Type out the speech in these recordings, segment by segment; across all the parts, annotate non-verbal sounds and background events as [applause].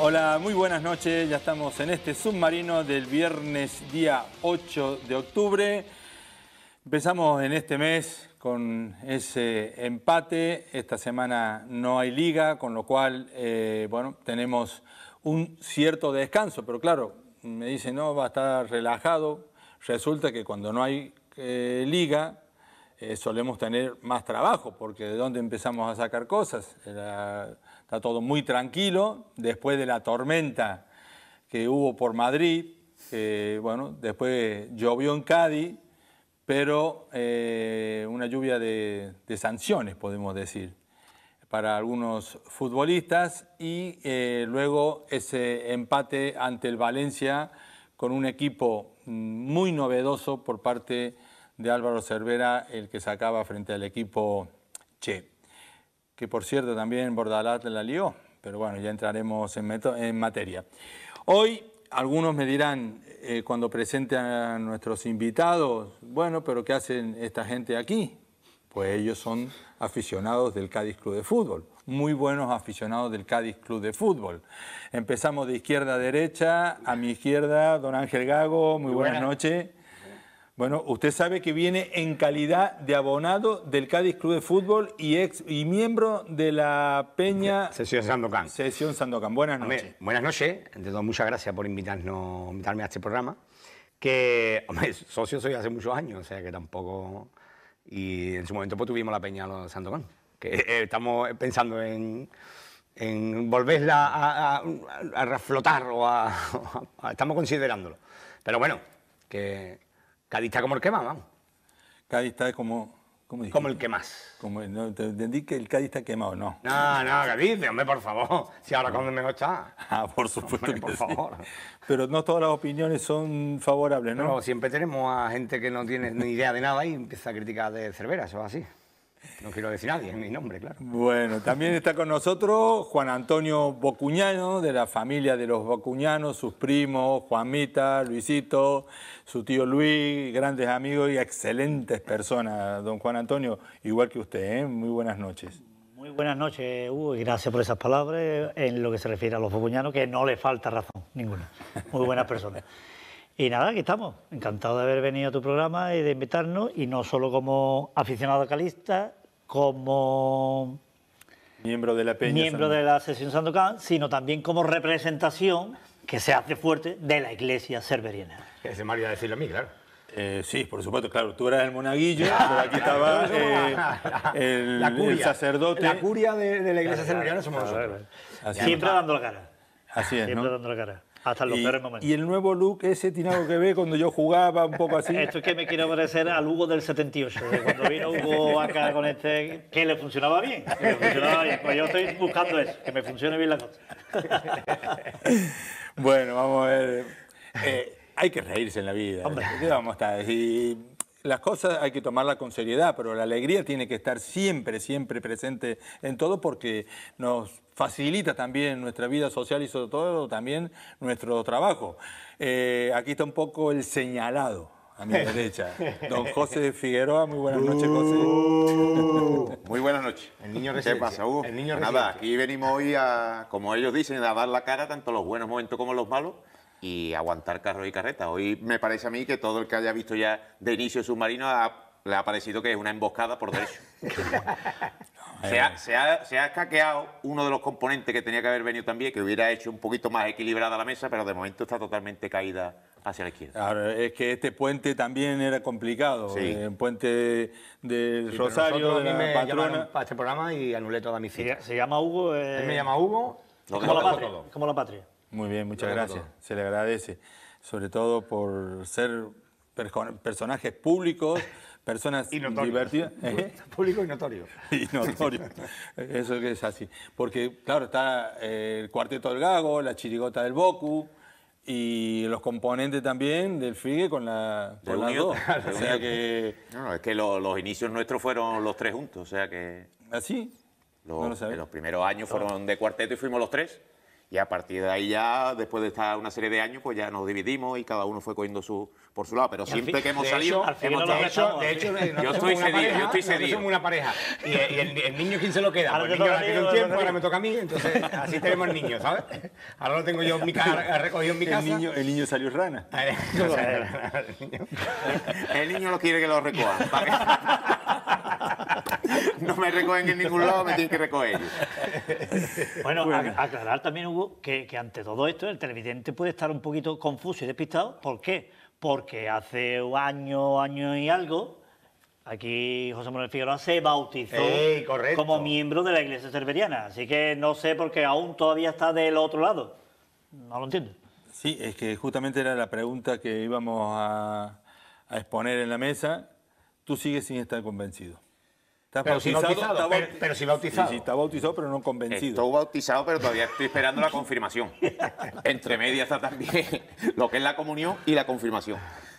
Hola, muy buenas noches. Ya estamos en este submarino del viernes día 8 de octubre. Empezamos en este mes con ese empate. Esta semana no hay liga, con lo cual, eh, bueno, tenemos un cierto descanso. Pero claro, me dicen, no, va a estar relajado. Resulta que cuando no hay eh, liga, eh, solemos tener más trabajo, porque de dónde empezamos a sacar cosas. La, está todo muy tranquilo, después de la tormenta que hubo por Madrid, eh, bueno, después llovió en Cádiz, pero eh, una lluvia de, sanciones, podemos decir, para algunos futbolistas y eh, luego ese empate ante el Valencia con un equipo muy novedoso por parte de Álvaro Cervera, el que sacaba frente al equipo Che que por cierto también Bordalat la lió, pero bueno, ya entraremos en, en materia. Hoy algunos me dirán, eh, cuando presenten a nuestros invitados, bueno, pero ¿qué hacen esta gente aquí? Pues ellos son aficionados del Cádiz Club de Fútbol, muy buenos aficionados del Cádiz Club de Fútbol. Empezamos de izquierda a derecha, a mi izquierda, don Ángel Gago, muy, buenas noches. Bueno, usted sabe que viene en calidad de abonado del Cádiz Club de Fútbol y ex y miembro de la Peña Sesión Sandocán. Sesión Sandocán. Buenas noches. buenas noches. Entre todo, muchas gracias por invitarnos, invitarme a este programa. Que, hombre, socio soy hace muchos años, o sea que tampoco. Y en su momento pues, tuvimos la Peña los Sandocán. Que eh, estamos pensando en, volverla a, reflotar o [laughs] a. Estamos considerándolo. Pero bueno, que Cádiz está como el que más, vamos. Cádiz está como... ¿Cómo como el que más. entendí que el Cádiz está quemado, no. No, no, Cádiz, hombre, por favor. Si ahora cuando mejor está. [laughs] Ah, por supuesto por favor. Pero no todas las opiniones son favorables, ¿no? Pero siempre tenemos a gente que no tiene ni idea de nada y empieza a criticar de Cerveras eso así. No quiero decir nadie, es mi nombre, claro. Bueno, también está con nosotros Juan Antonio Bocuñano, de la familia de los Bocuñanos, sus primos, Mita, Luisito, su tío Luis, grandes amigos y excelentes personas, don Juan Antonio, igual que usted, ¿eh? muy buenas noches. Muy buenas noches, Hugo, y gracias por esas palabras en lo que se refiere a los bocuñanos, que no le falta razón ninguna. Muy buenas personas. Y nada, aquí estamos. Encantado de haber venido a tu programa y de invitarnos, y no solo como aficionado calista, como miembro de la Peña miembro de sesión sino también como representación que se hace fuerte de la Iglesia Cerveriana. Ese me haría decirlo a mí, claro. Eh, sí, por supuesto, claro, tú eras el monaguillo, [laughs] pero aquí estaba eh, el, sacerdote. La curia de, la iglesia serveriana somos nosotros. Siempre dando la cara. Así es, Siempre dando la cara. Hasta los y, peores momentos. Y el nuevo look ese tiene que ve cuando yo jugaba un poco así. Esto es que me quiero parecer al Hugo del 78, cuando vino Hugo acá con este, que le funcionaba bien. Que le funcionaba bien. Pues yo estoy buscando eso, que me funcione bien la cosa. bueno, vamos a ver. Eh, hay que reírse en la vida. Hombre. ¿Qué vamos a estar? las cosas hay que tomarlas con seriedad, pero la alegría tiene que estar siempre, siempre presente en todo porque nos facilita también nuestra vida social y sobre todo también nuestro trabajo. Eh, aquí está un poco el señalado. A mi [laughs] derecha, don José Figueroa. Muy buenas noches, uh. José. [laughs] Muy buenas noches. El niño ¿Qué pasa, Hugo? Nada, aquí venimos hoy a, como ellos dicen, a dar la cara tanto los buenos momentos como los malos y aguantar carro y carreta. Hoy me parece a mí que todo el que haya visto ya de inicio submarino le ha parecido que es una emboscada por derecho. [laughs] se, ha, se, ha, se ha uno de los componentes que tenía que haber venido también, que hubiera hecho un poquito más equilibrada la mesa, pero de momento está totalmente caída hacia la izquierda. Ahora, es que este puente también era complicado. Sí. Eh, el puente del Rosario, de la patrona. Para este programa y anulé toda mi cita. Se, llama Hugo. Eh, Él me llama Hugo. como la patria. Muy bien, muchas gracias. Se le agradece, sobre todo por ser personajes públicos, personas divertidas. ¿eh? [laughs] Público y notorio. [laughs] notorio. Eso es así. Porque, claro, está eh, el Cuarteto del Gago, la Chirigota del Boku y los componentes también del Figue con la con las dos. [laughs] es que los inicios nuestros fueron los tres juntos, o sea que... ¿Así? ¿Ah, los, los primeros años fueron de cuarteto y fuimos los tres. Y a partir de ahí ya, después de estar una serie de años, pues ya nos dividimos y cada uno fue cogiendo su, por su lado. Pero siempre que hemos salido, hemos hecho, de hecho, yo estoy cedido, yo estoy cedido. somos una pareja. Y, el, el, niño, ¿quién se lo queda? Ahora el niño ahora tiene un tiempo, ahora me toca a mí. Entonces, [laughs] así tenemos el niño, ¿sabes? Ahora lo tengo yo en mi casa, recogido en mi casa. El niño, el niño salió rana. [laughs] [laughs] el niño lo quiere que lo recoja. [laughs] no me recogen en ningún lado, me tienen que recoger. Bueno, bueno. aclarar también, Hugo, que, ante todo esto el televidente puede estar un poquito confuso y despistado. ¿Por qué? Porque hace un año, año y algo, Aquí José Manuel Figueroa se bautizó como miembro de la Iglesia Cerveriana, así que no sé por qué aún todavía está del otro lado. No lo entiendo. Sí, es que justamente era la pregunta que íbamos a exponer en la mesa. Tú sigues sin estar convencido pero, está bautizado, pero, pero no convencido. Estoy bautizado, pero todavía estoy esperando la confirmación. [laughs] Entre medias está también lo que es la comunión y la confirmación.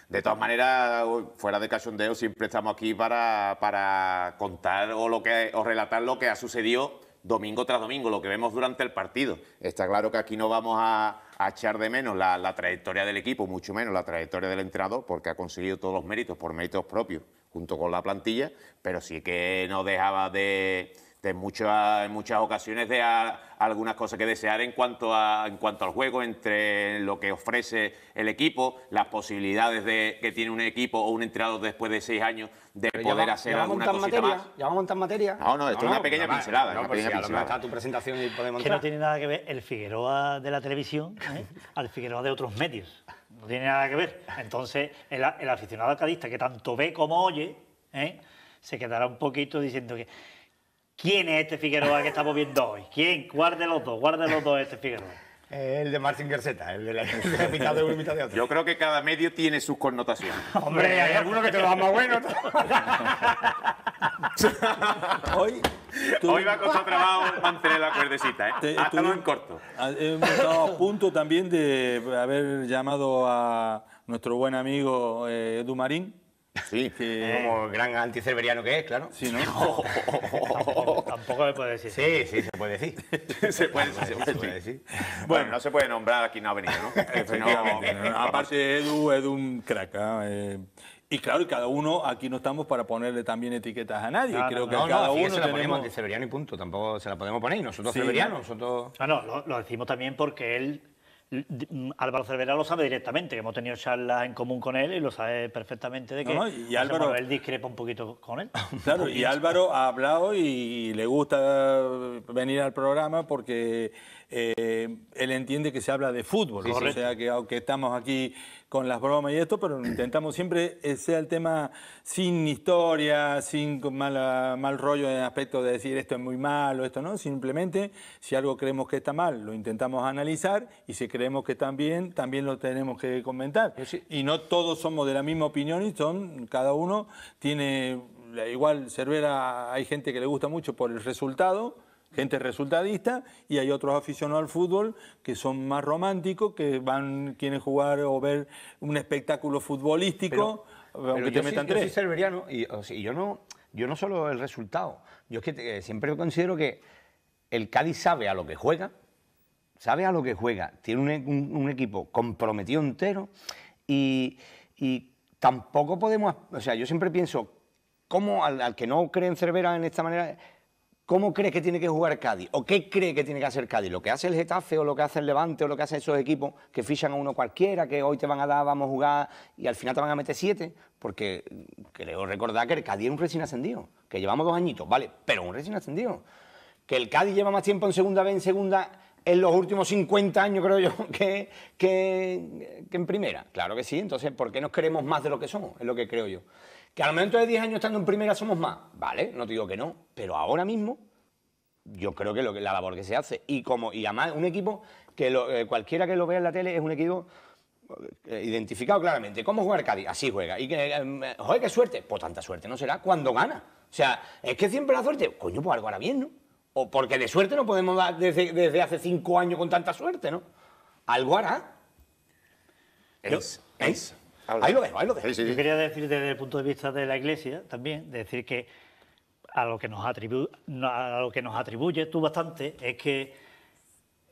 De todas maneras, fuera de cachondeo, siempre estamos aquí para, para contar o, lo que, o relatar lo que ha sucedido domingo tras domingo, lo que vemos durante el partido. Está claro que aquí no vamos a, echar de menos la, trayectoria del equipo, mucho menos la trayectoria del entrenador, porque ha conseguido todos los méritos por méritos propios, junto con la plantilla, pero sí que no dejaba de de muchas, en muchas ocasiones de algunas cosas que desear en cuanto, a, en cuanto al juego, entre lo que ofrece el equipo, las posibilidades de, que tiene un equipo o un entrenador después de seis años de poder hacer ya alguna materia, más. ¿Ya vamos a montar materia? No, no, esto es una pequeña pincelada. No, Está tu presentación y podemos Que no tiene nada que ver el Figueroa de la televisión ¿eh? [laughs] al Figueroa de otros medios. No tiene nada que ver. Entonces, el, aficionado alcadista que tanto ve como oye, ¿eh? se quedará un poquito diciendo que ¿Quién es este Figueroa que estamos viendo hoy? ¿Quién? Guarde dos, guarde los dos este Figueroa. Eh, el de Martin Gerseta, el de la, mitad de uno y mitad de otro. Yo creo que cada medio tiene sus connotaciones. [laughs] Hombre, hay alguno que te lo da más bueno. [laughs] hoy, hoy va a costar trabajo mantener la cuerdecita, ¿eh? Hasta en corto. Hemos estado a punto también de haber llamado a nuestro buen amigo eh, Edu Marín Sí, sí. Eh. como gran anticerberiano que es, claro. Sí, ¿no? [laughs] Tampoco se puede decir. Sí, sí, se puede decir. [laughs] se puede, se puede, decir. Bueno, no se puede nombrar aquí, no ha venido, ¿no? [laughs] no, aparte, Edu es un crack. ¿ah? Eh, y claro, cada uno, aquí no estamos para ponerle también etiquetas a nadie. Creo no, que no, cada uno. Se la tenemos... ponemos Severiano y punto. Tampoco se la podemos poner. Y nosotros sí, nosotros. No, no, lo, decimos también porque él Mm, Álvaro Cervera lo sabe directamente, que hemos tenido charlas en común con él y lo sabe perfectamente de que y Álvaro, él discrepa un poquito con él. [laughs] Claro, y Álvaro ha hablado y le gusta venir al programa porque eh, él entiende que se habla de fútbol. o sea, que aunque estamos aquí con las bromas y esto, pero intentamos siempre eh, sea el tema sin historia, sin mal rollo en aspecto de decir esto es muy malo, esto no. Simplemente, si algo creemos que está mal, lo intentamos analizar y si creemos que está bien, también lo tenemos que comentar. Y no todos somos de la misma opinión y son, cada uno tiene. Igual Cervera hay gente que le gusta mucho por el resultado, gente resultadista y hay otros aficionados al fútbol que son más románticos, que van quieren jugar o ver un espectáculo futbolístico, aunque te metan tres. Yo soy y, yo no yo no solo el resultado, yo es que eh, siempre considero que el Cádiz sabe a lo que juega, sabe a lo que juega, tiene un, equipo comprometido entero y, tampoco podemos, o sea, yo siempre pienso, ¿cómo al, al que no cree en Cervera en esta manera ¿Cómo crees que tiene que jugar Cádiz? ¿O qué cree que tiene que hacer Cádiz? ¿Lo que hace el Getafe o lo que hace el Levante o lo que hacen esos equipos que fichan a uno cualquiera, que hoy te van a dar, vamos a jugar y al final te van a meter siete? Porque creo recordar que el Cádiz es un recién ascendido, que llevamos dos añitos, ¿vale? Pero un recién ascendido. Que el Cádiz lleva más tiempo en segunda vez en segunda en los últimos 50 años, creo yo, [laughs] que, que, en primera. Claro que sí, entonces, ¿por qué nos queremos más de lo que somos? Es lo que creo yo. Que al momento de 10 años estando en primera somos más. Vale, no te digo que no, pero ahora mismo yo creo que, lo que la labor que se hace. Y como y además un equipo que eh, cualquiera que lo vea en la tele es un equipo eh, identificado claramente. ¿Cómo juega Cádiz? Así juega. Y eh, qué suerte. Pues tanta suerte no será cuando gana. O sea, es que siempre la suerte, coño, pues algo hará bien, ¿no? O porque de suerte no podemos dar desde, hace cinco años con tanta suerte, ¿no? Algo hará. Es, es. Ahí lo dejo, ahí lo dejo. Yo quería decir desde el punto de vista de la Iglesia también, decir que a lo que nos, a lo que nos atribuye tú bastante es que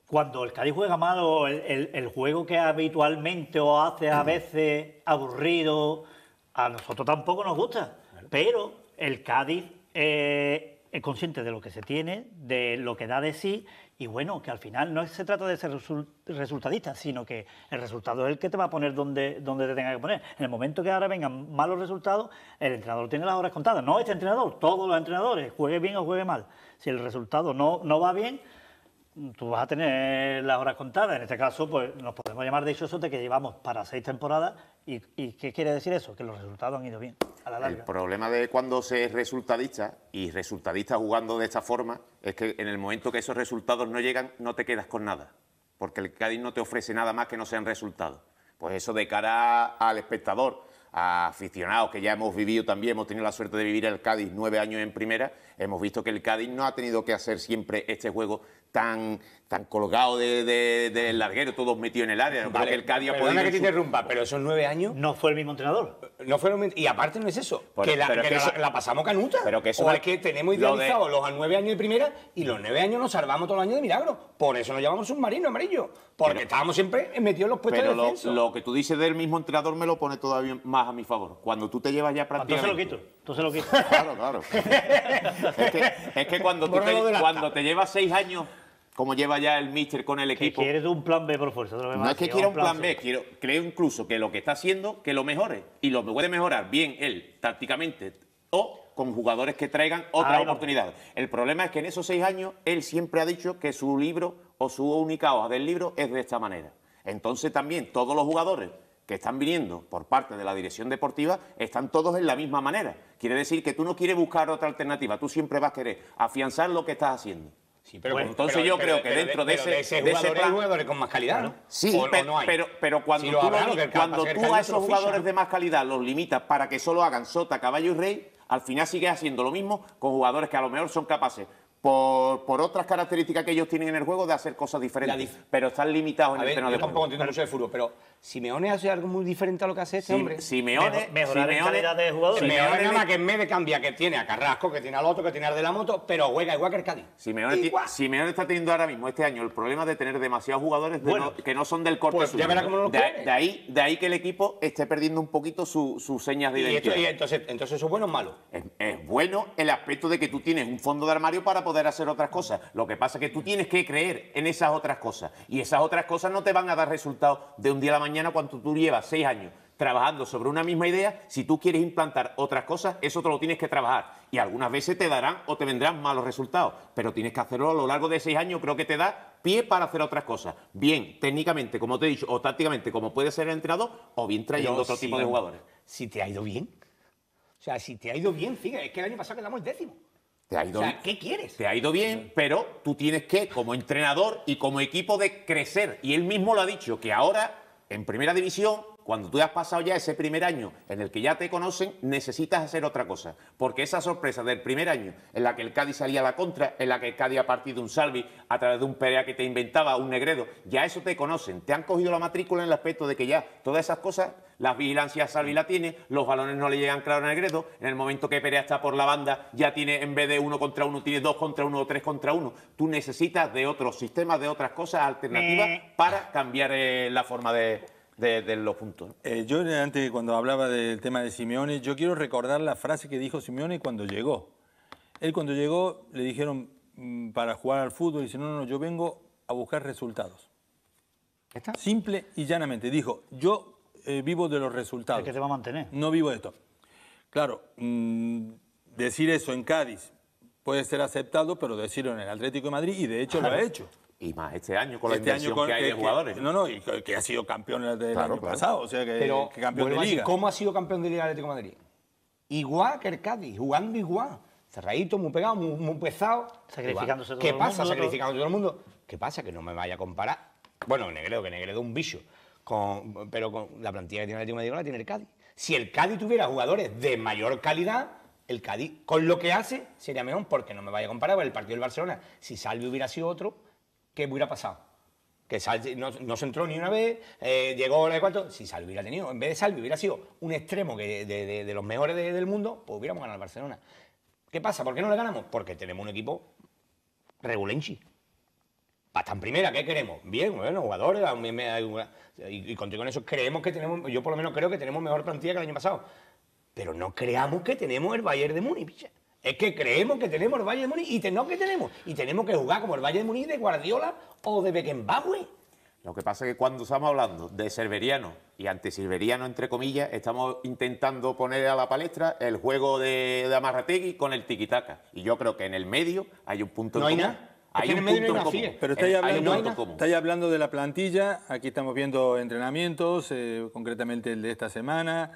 cuando el Cádiz juega mal o el, juego que habitualmente o hace a veces aburrido, a nosotros tampoco nos gusta. Pero el Cádiz eh, es consciente de lo que se tiene, de lo que da de sí y bueno, que al final no se trata de ser resultadista, sino que el resultado es el que te va a poner donde, te tenga que poner. En el momento que ahora vengan malos resultados, el entrenador tiene las horas contadas. No este entrenador, todos los entrenadores, juegue bien o juegue mal. Si el resultado no va bien, tú vas a tener las horas contadas. En este caso, pues nos podemos llamar de dichosos de que llevamos para seis temporadas. Y, qué quiere decir eso? Que los resultados han ido bien a la larga. El problema de cuando se es resultadista y resultadista jugando de esta forma es que en el momento que esos resultados no llegan, no te quedas con nada. Porque el Cádiz no te ofrece nada más que no sean resultados. Pues eso de cara al espectador, a aficionados que ya hemos vivido también, hemos tenido la suerte de vivir el Cádiz nueve años en primera, hemos visto que el Cádiz no ha tenido que hacer siempre este juego 当。Están colgados del de, larguero, todos metidos en el área. que el Cádiz que te interrumpa, pero esos nueve años... No fue el mismo entrenador. No fue Y aparte no es eso, que, la, pasamos canuta. Pero que o es que tenemos idealizados los a los nueve años de primera y los nueve años nos salvamos todos los años de milagro. Por eso nos llamamos marino amarillo, porque estábamos siempre metidos en los puestos de Lo, lo, que tú dices del mismo entrenador me lo pone todavía más a mi favor. Cuando tú te llevas ya prácticamente... Ah, entonces lo quito, entonces lo quito. [laughs] claro, claro. es, que, es, que, cuando, [laughs] cuando te llevas seis años como lleva ya el míster con el equipo. Que quieres un plan B por fuerza. No, es que quiera un plan, B, quiero, creo incluso que lo que está haciendo, que lo mejore. Y lo puede mejorar bien él, tácticamente, o con jugadores que traigan otra oportunidad. El problema es que en esos seis años él siempre ha dicho que su libro o su única hoja del libro es de esta manera. Entonces también todos los jugadores que están viniendo por parte de la dirección deportiva están todos en la misma manera. Quiere decir que tú no quieres buscar otra alternativa, tú siempre vas a querer afianzar lo que estás haciendo entonces yo creo que dentro de, ese, de ese, de jugadores con más calidad, ¿no? Sí, pero, cuando cuando tú a esos jugadores de más calidad los limitas para que solo hagan sota, caballo y rey, al final sigues haciendo lo mismo con jugadores que a lo mejor son capaces por, otras características que ellos tienen en el juego de hacer cosas diferentes. pero están limitados en el terreno de tampoco pero Simeone hace algo muy diferente a lo que hace este hombre. Simeone, mejorar Simeone, calidad de jugadores ¿eh? Simeone, que en vez de que tiene a Carrasco, que tiene al otro, que tiene al de la moto, pero juega igual que el Cádiz. Simeone, Simeone está teniendo ahora mismo este año el problema de tener demasiados jugadores que no son del corte pues de, ahí, de ahí que el equipo esté perdiendo un poquito sus señas de identidad. Y entonces, entonces, ¿eso es bueno o malo? es bueno el aspecto de que tú tienes un fondo de armario para poder hacer otras cosas. Lo que pasa es que tú tienes que creer en esas otras cosas. Y esas otras cosas no te van a dar resultados de un día a la mañana cuando tú llevas seis años trabajando sobre una misma idea, si tú quieres implantar otras cosas, eso te lo tienes que trabajar. Y algunas veces te darán o te vendrán malos resultados, pero tienes que hacerlo a lo largo de seis años, creo que te da pie para hacer otras cosas. Bien, técnicamente, como te he dicho, o tácticamente, como puede ser el entrenador, o bien trayendo otro tipo de jugadores. Si te ha ido bien. O sea, si te ha ido bien, fíjate, es que el año pasado quedamos el décimo ido ¿qué quieres? Te ha ido bien, pero tú tienes que, como entrenador y como equipo, de crecer. Y él mismo lo ha dicho, que ahora, en primera división, cuando tú has pasado ya ese primer año en el que ya te conocen, necesitas hacer otra cosa. Porque esa sorpresa del primer año, en la que el Cádiz salía a la contra, en la que el Cádiz ha partido un salvi, a través de un Perea que te inventaba, un Negredo, ya eso te conocen. Te han cogido la matrícula en el aspecto de que ya todas esas cosas, las vigilancias Salvi la tiene, los balones no le llegan claro a Negredo. En el momento que Perea está por la banda, ya tiene, en vez de uno contra uno, tiene dos contra uno o tres contra uno. Tú necesitas de otros sistemas, de otras cosas alternativas para cambiar eh, la forma de de, los puntos. Eh, yo eh, antes, cuando hablaba del tema de Simeone, yo quiero recordar la frase que dijo Simeone cuando llegó. Él cuando llegó le dijeron mm, para jugar al fútbol, y dice, no, no, yo vengo a buscar resultados. ¿Está? Simple y llanamente. Dijo, yo eh, vivo de los resultados. que te va a mantener. No vivo de esto. Claro, mm, decir eso en Cádiz puede ser aceptado, pero decirlo en el Atlético de Madrid, y de hecho lo ha hecho. Y más este año con la este año que hay de jugadores. no, no, y que, ha sido campeón del año pasado, o sea, que, de Liga. ¿Cómo ha sido campeón de Liga Atlético de Madrid? Igual que el Cádiz, jugando igual. Cerradito, muy pegado, muy, pesado. Sacrificándose todo ¿Qué pasa? Sacrificando todo el mundo. ¿Qué pasa? Que no me vaya a comparar. Bueno, Negredo, que Negredo es un bicho. pero con la plantilla que tiene el Atlético de Madrid la tiene el Cádiz. Si el Cádiz tuviera jugadores de mayor calidad, el Cádiz, con lo que hace, sería mejor, porque no me vaya a comparar con el partido del Barcelona. Si Salvi hubiera sido otro, ¿qué hubiera pasado? Que Sal no, se entró ni una vez, eh, llegó la cuarto. Si Sal hubiera tenido, en vez de Salvi hubiera sido un extremo que de, los mejores del mundo, pues hubiéramos ganado al Barcelona. ¿Qué pasa? ¿Por qué no le ganamos? Porque tenemos un equipo regulenchi. Hasta en primera, ¿qué queremos? Bien, bueno, jugadores, y, contigo en eso creemos que tenemos, yo por lo menos creo que tenemos mejor plantilla que el año pasado. Pero no creamos que tenemos el Bayern de Múnich. Es que creemos que tenemos el Valle de Múnich y que tenemos. Y tenemos que jugar como el Valle de Múnich de Guardiola o de Beckenbauer. Lo que pasa es que cuando estamos hablando de Cerveriano y antisilveriano, entre comillas, estamos intentando poner a la palestra el juego de, Amarrategui con el tiquitaca. Y yo creo que en el medio hay un punto no hay Nada. Hay, un punto común. Pero estáis hablando, de la plantilla, aquí estamos viendo entrenamientos, eh, concretamente el de esta semana,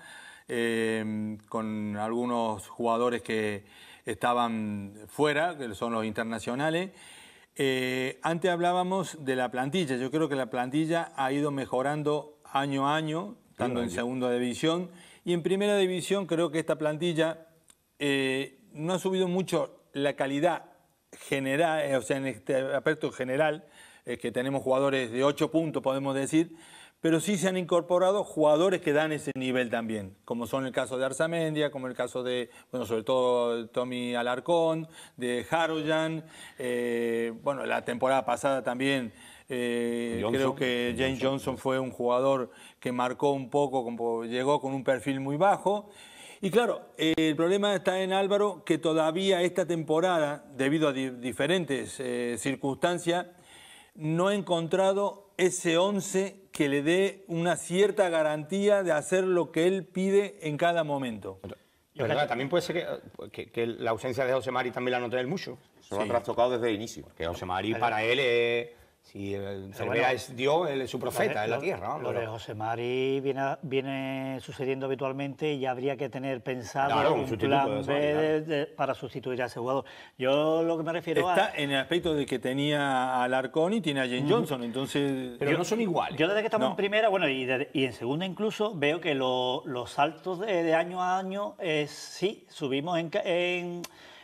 eh, con algunos jugadores que, estaban fuera, que son los internacionales. Eh, antes hablábamos de la plantilla. Yo creo que la plantilla ha ido mejorando año a año, tanto en segunda división. Y en primera división creo que esta plantilla eh, no ha subido mucho la calidad general, eh, o sea, en este aspecto general, que tenemos jugadores de 8 puntos, podemos decir, pero sí se han incorporado jugadores que dan ese nivel también, como son el caso de Arzamendia, como el caso de, bueno, sobre todo eh, Tommy Alarcón, de Harujan. Eh, bueno, la temporada pasada también. Eh, creo que James Johnson. fue un jugador que marcó un poco, llegó con un perfil muy bajo. Y claro, el problema está en Álvaro que todavía esta temporada, debido a diferentes circunstancias, no ha encontrado ese 11 que le dé una cierta garantía de hacer lo que él pide en cada momento. también puede ser pues, que, la ausencia de José Mari también la note él mucho. Eso lo han trastocado desde el inicio. Que José Mari para él es si el es Dios, él es su profeta, de la tierra. José Mari viene, viene, sucediendo habitualmente y habría que tener pensado un, plan para sustituir a ese jugador. Yo lo que me refiero a... en el aspecto de que tenía a Larcón y tiene a Jane Johnson, entonces... Pero no son iguales. Yo desde que estamos en primera, bueno, y, y, en segunda incluso, veo que los saltos de, año a año, es eh, sí, subimos en,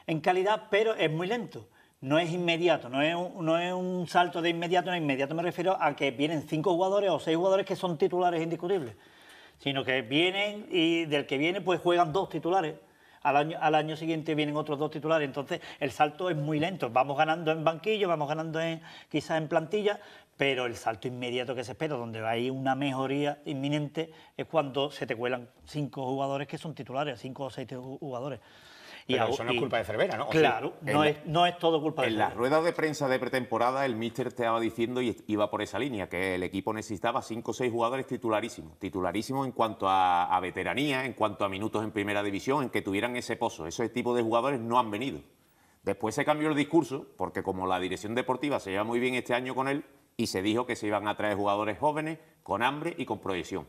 en calidad, pero es muy lento no es inmediato, no es, un, salto de inmediato, no inmediato me refiero a que vienen cinco jugadores o seis jugadores que son titulares indiscutibles, sino que vienen y del que viene pues juegan dos titulares. Al año, al año siguiente vienen otros dos titulares, entonces el salto es muy lento. Vamos ganando en banquillo, vamos ganando en, quizás en plantilla, pero el salto inmediato que se espera, donde hay una mejoría inminente, es cuando se te cuelan cinco jugadores que son titulares, cinco o seis jugadores eso no es culpa de Cervera, ¿no? claro, no, es, todo culpa de Cervera. En las ruedas de prensa de pretemporada, el míster estaba diciendo y iba por esa línea, que el equipo necesitaba cinco o seis jugadores titularísimos. Titularísimos en cuanto a, a veteranía, en cuanto a minutos en primera división, en que tuvieran ese pozo. Ese tipo de jugadores no han venido. Después se cambió el discurso, porque como la dirección deportiva se lleva muy bien este año con él, y se dijo que se iban a traer jugadores jóvenes, con hambre y con proyección.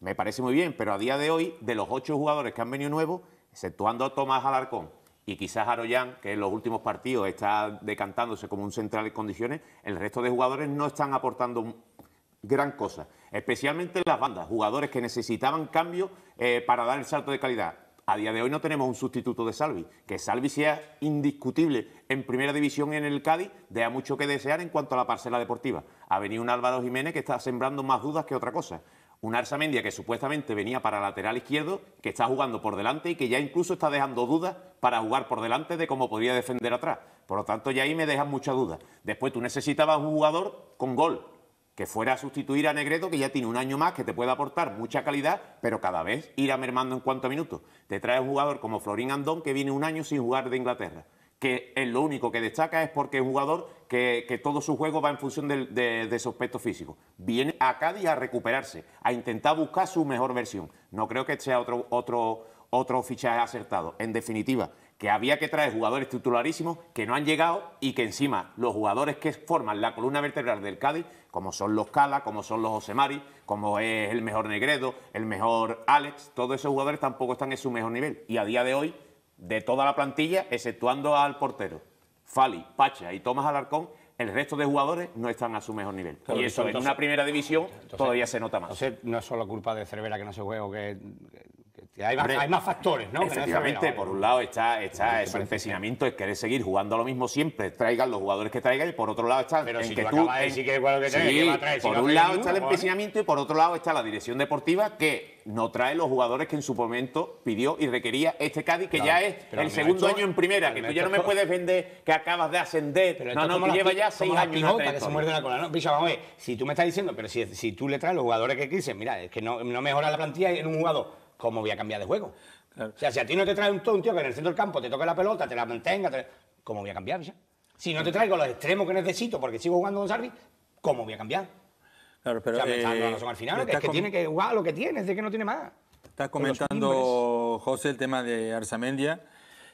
Me parece muy bien, pero a día de hoy, de los ocho jugadores que han venido nuevos, exceptuando a Tomás Alarcón y quizás Aroyán, que en los últimos partidos está decantándose como un central en condiciones, el resto de jugadores no están aportando gran cosa, especialmente en las bandas, jugadores que necesitaban cambio eh, para dar el salto de calidad. A día de hoy no tenemos un sustituto de Salvi, que Salvi sea indiscutible en primera división en el Cádiz, deja mucho que desear en cuanto a la parcela deportiva. Ha venido un Álvaro Jiménez que está sembrando más dudas que otra cosa. Un Arsamendia que supuestamente venía para lateral izquierdo, que está jugando por delante y que ya incluso está dejando dudas para jugar por delante de cómo podría defender atrás. Por lo tanto, ya ahí me dejan muchas dudas. Después tú necesitabas un jugador con gol, que fuera a sustituir a Negredo, que ya tiene un año más, que te puede aportar mucha calidad, pero cada vez irá mermando en cuanto a minutos. Te trae un jugador como Florín Andón, que viene un año sin jugar de Inglaterra que lo único que destaca es porque es jugador que, todo su juego va en función de, de, su aspecto físico. Viene a Cádiz a recuperarse, a intentar buscar su mejor versión. No creo que sea otro, otro, otro fichaje acertado. En definitiva, que había que traer jugadores titularísimos que no han llegado y que encima los jugadores que forman la columna vertebral del Cádiz, como son los Cala, como son los Osemari, como es el mejor Negredo, el mejor Alex, todos esos jugadores tampoco están en su mejor nivel. Y a día de hoy de toda la plantilla, exceptuando al portero, Fali, Pacha y Tomás Alarcón, el resto de jugadores no están a su mejor nivel. y eso en una primera división todavía se nota más. no es solo culpa de Cervera que no se juega o que hay, más, factores, ¿no? Efectivamente, por un lado está, está empecinamiento, es querer seguir jugando lo mismo siempre, traigan los jugadores que traigan, y por otro lado está que que por un lado está el pues empecinamiento y por otro lado está la dirección deportiva que no trae los jugadores que en su momento pidió y requería este Cádiz, que ya es el segundo año en primera, que tú ya no me [laughs] puedes vender que acabas de ascender. Pero no, no, lleva ya seis años. que se muerde la cola. No, si tú me estás diciendo, pero si, si tú le traes los jugadores que quieres, mira, es que no, mejora la plantilla en un jugador ¿cómo voy a cambiar de juego? O sea, si a ti no te trae un, un tío que en el centro del campo te toque la pelota, te la mantenga, ¿cómo voy a cambiar Si no te traigo los extremos que necesito porque sigo jugando con Sarri, ¿cómo voy a cambiar? Claro, pero. O sea, eh, al final, que es que tiene que jugar lo que tiene, es de que no tiene más. Estás comentando, José, el tema de Arzamendia.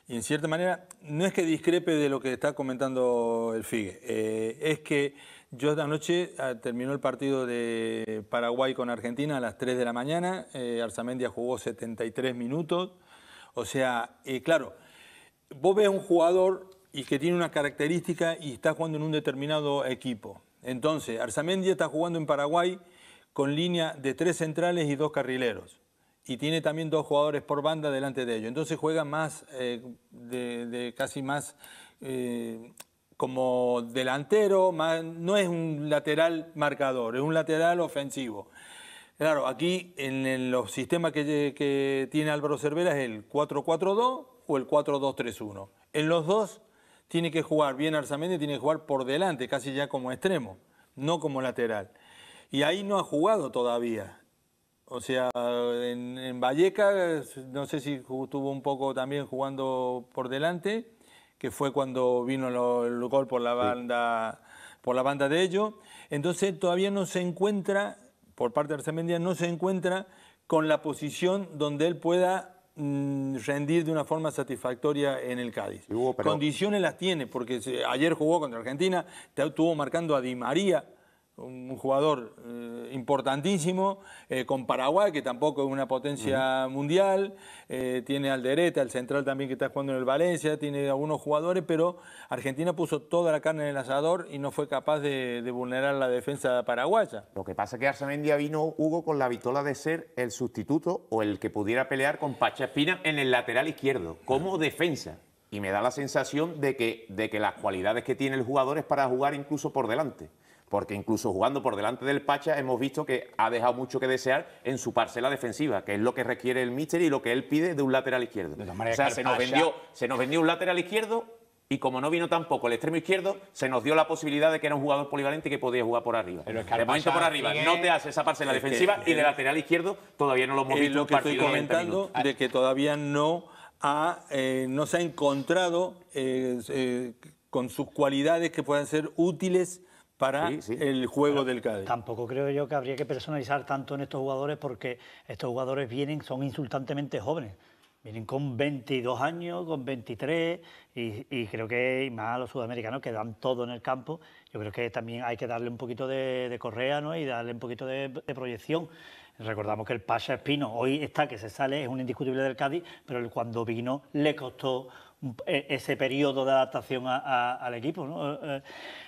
Y en cierta manera, no es que discrepe de lo que está comentando el Figue, eh, es que yo esta noche ah, terminó el partido de Paraguay con Argentina a las 3 de la mañana. Eh, Arzamendia jugó 73 minutos. O sea, eh, claro, vos ves a un jugador y que tiene una característica y está jugando en un determinado equipo. Entonces, Arzamendia está jugando en Paraguay con línea de tres centrales y dos carrileros. Y tiene también dos jugadores por banda delante de ellos. Entonces juega más, eh, de, casi más eh, como delantero, no es un lateral marcador, es un lateral ofensivo. Claro, aquí en, los sistemas que, tiene Álvaro Cervera es el 4-4-2 o el 4-2-3-1. En los dos tiene que jugar bien Arzamendi, tiene que jugar por delante, casi ya como extremo, no como lateral. Y ahí no ha jugado todavía. O sea, en, en Valleca, no sé si estuvo un poco también jugando por delante que fue cuando vino el gol por la banda, por la banda de ellos. Entonces todavía no se encuentra, por parte de Arzamendia, no se encuentra con la posición donde él pueda mm, rendir de una forma satisfactoria en el Cádiz. Condiciones las tiene, porque ayer jugó contra Argentina, estuvo marcando a Di María, un jugador eh, importantísimo, eh, con Paraguay, que tampoco es una potencia mundial, eh, Tiene al derecha al central también que está jugando en el Valencia, tiene algunos jugadores, pero Argentina puso toda la carne en el asador y no fue capaz de, vulnerar la defensa paraguaya. Lo que pasa es que Arzamendia vino, Hugo, con la vitola de ser el sustituto o el que pudiera pelear con Pacha Espina en el lateral izquierdo, como defensa. Y me da la sensación de que las cualidades que tiene el jugador es para jugar incluso por delante porque incluso jugando por delante del Pacha hemos visto que ha dejado mucho que desear en su parcela defensiva, que es lo que requiere el míster y lo que él pide de un lateral izquierdo. O sea, se nos, vendió, un lateral izquierdo y como no vino tampoco el extremo izquierdo, se nos dio la posibilidad de que era un jugador polivalente y que podía jugar por arriba. Pero es que de momento por arriba no te hace esa parcela defensiva y de lateral izquierdo todavía no lo hemos visto. lo que estoy comentando de, que todavía no, eh, se ha encontrado eh, eh, con sus cualidades que puedan ser útiles para el juego del Cádiz. Tampoco creo yo que habría que personalizar tanto en estos jugadores porque estos jugadores vienen, son insultantemente jóvenes. Vienen con 22 años, con 23, y, creo que más los sudamericanos que dan todo en el campo. Yo creo que también hay que darle un poquito de, correa ¿no? y darle un poquito de, de proyección. Recordamos que el Pasha Espino hoy está que se sale, es un indiscutible del Cádiz, pero cuando vino le costó e, ese periodo de adaptación al equipo. ¿no? Eh,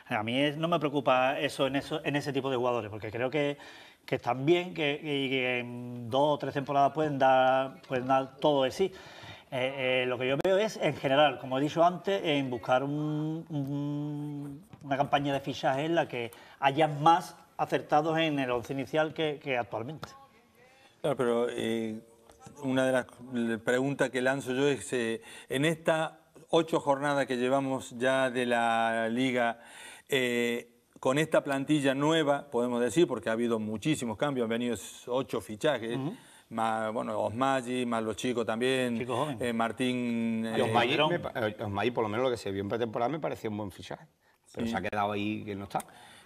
eh, a mí no me preocupa eso en, eso en ese tipo de jugadores, porque creo que, están bien que, y que en dos o tres temporadas pueden dar, dar todo de sí. Eh, lo que yo veo es, en general, como he dicho antes, en buscar un, una campaña de fichaje en la que haya más acertados en el once inicial que, actualmente. Claro, pero una de las preguntas que lanzo yo es, eh, en estas ocho jornadas que llevamos ya de la liga, eh, con esta plantilla nueva, podemos decir, porque ha habido muchísimos cambios, han venido ocho fichajes. Más, bueno, más los chicos también, eh, Martín... Osmagi, por lo menos lo que se vio en pretemporada, me pareció un buen fichaje, pero se ha quedado ahí que no está.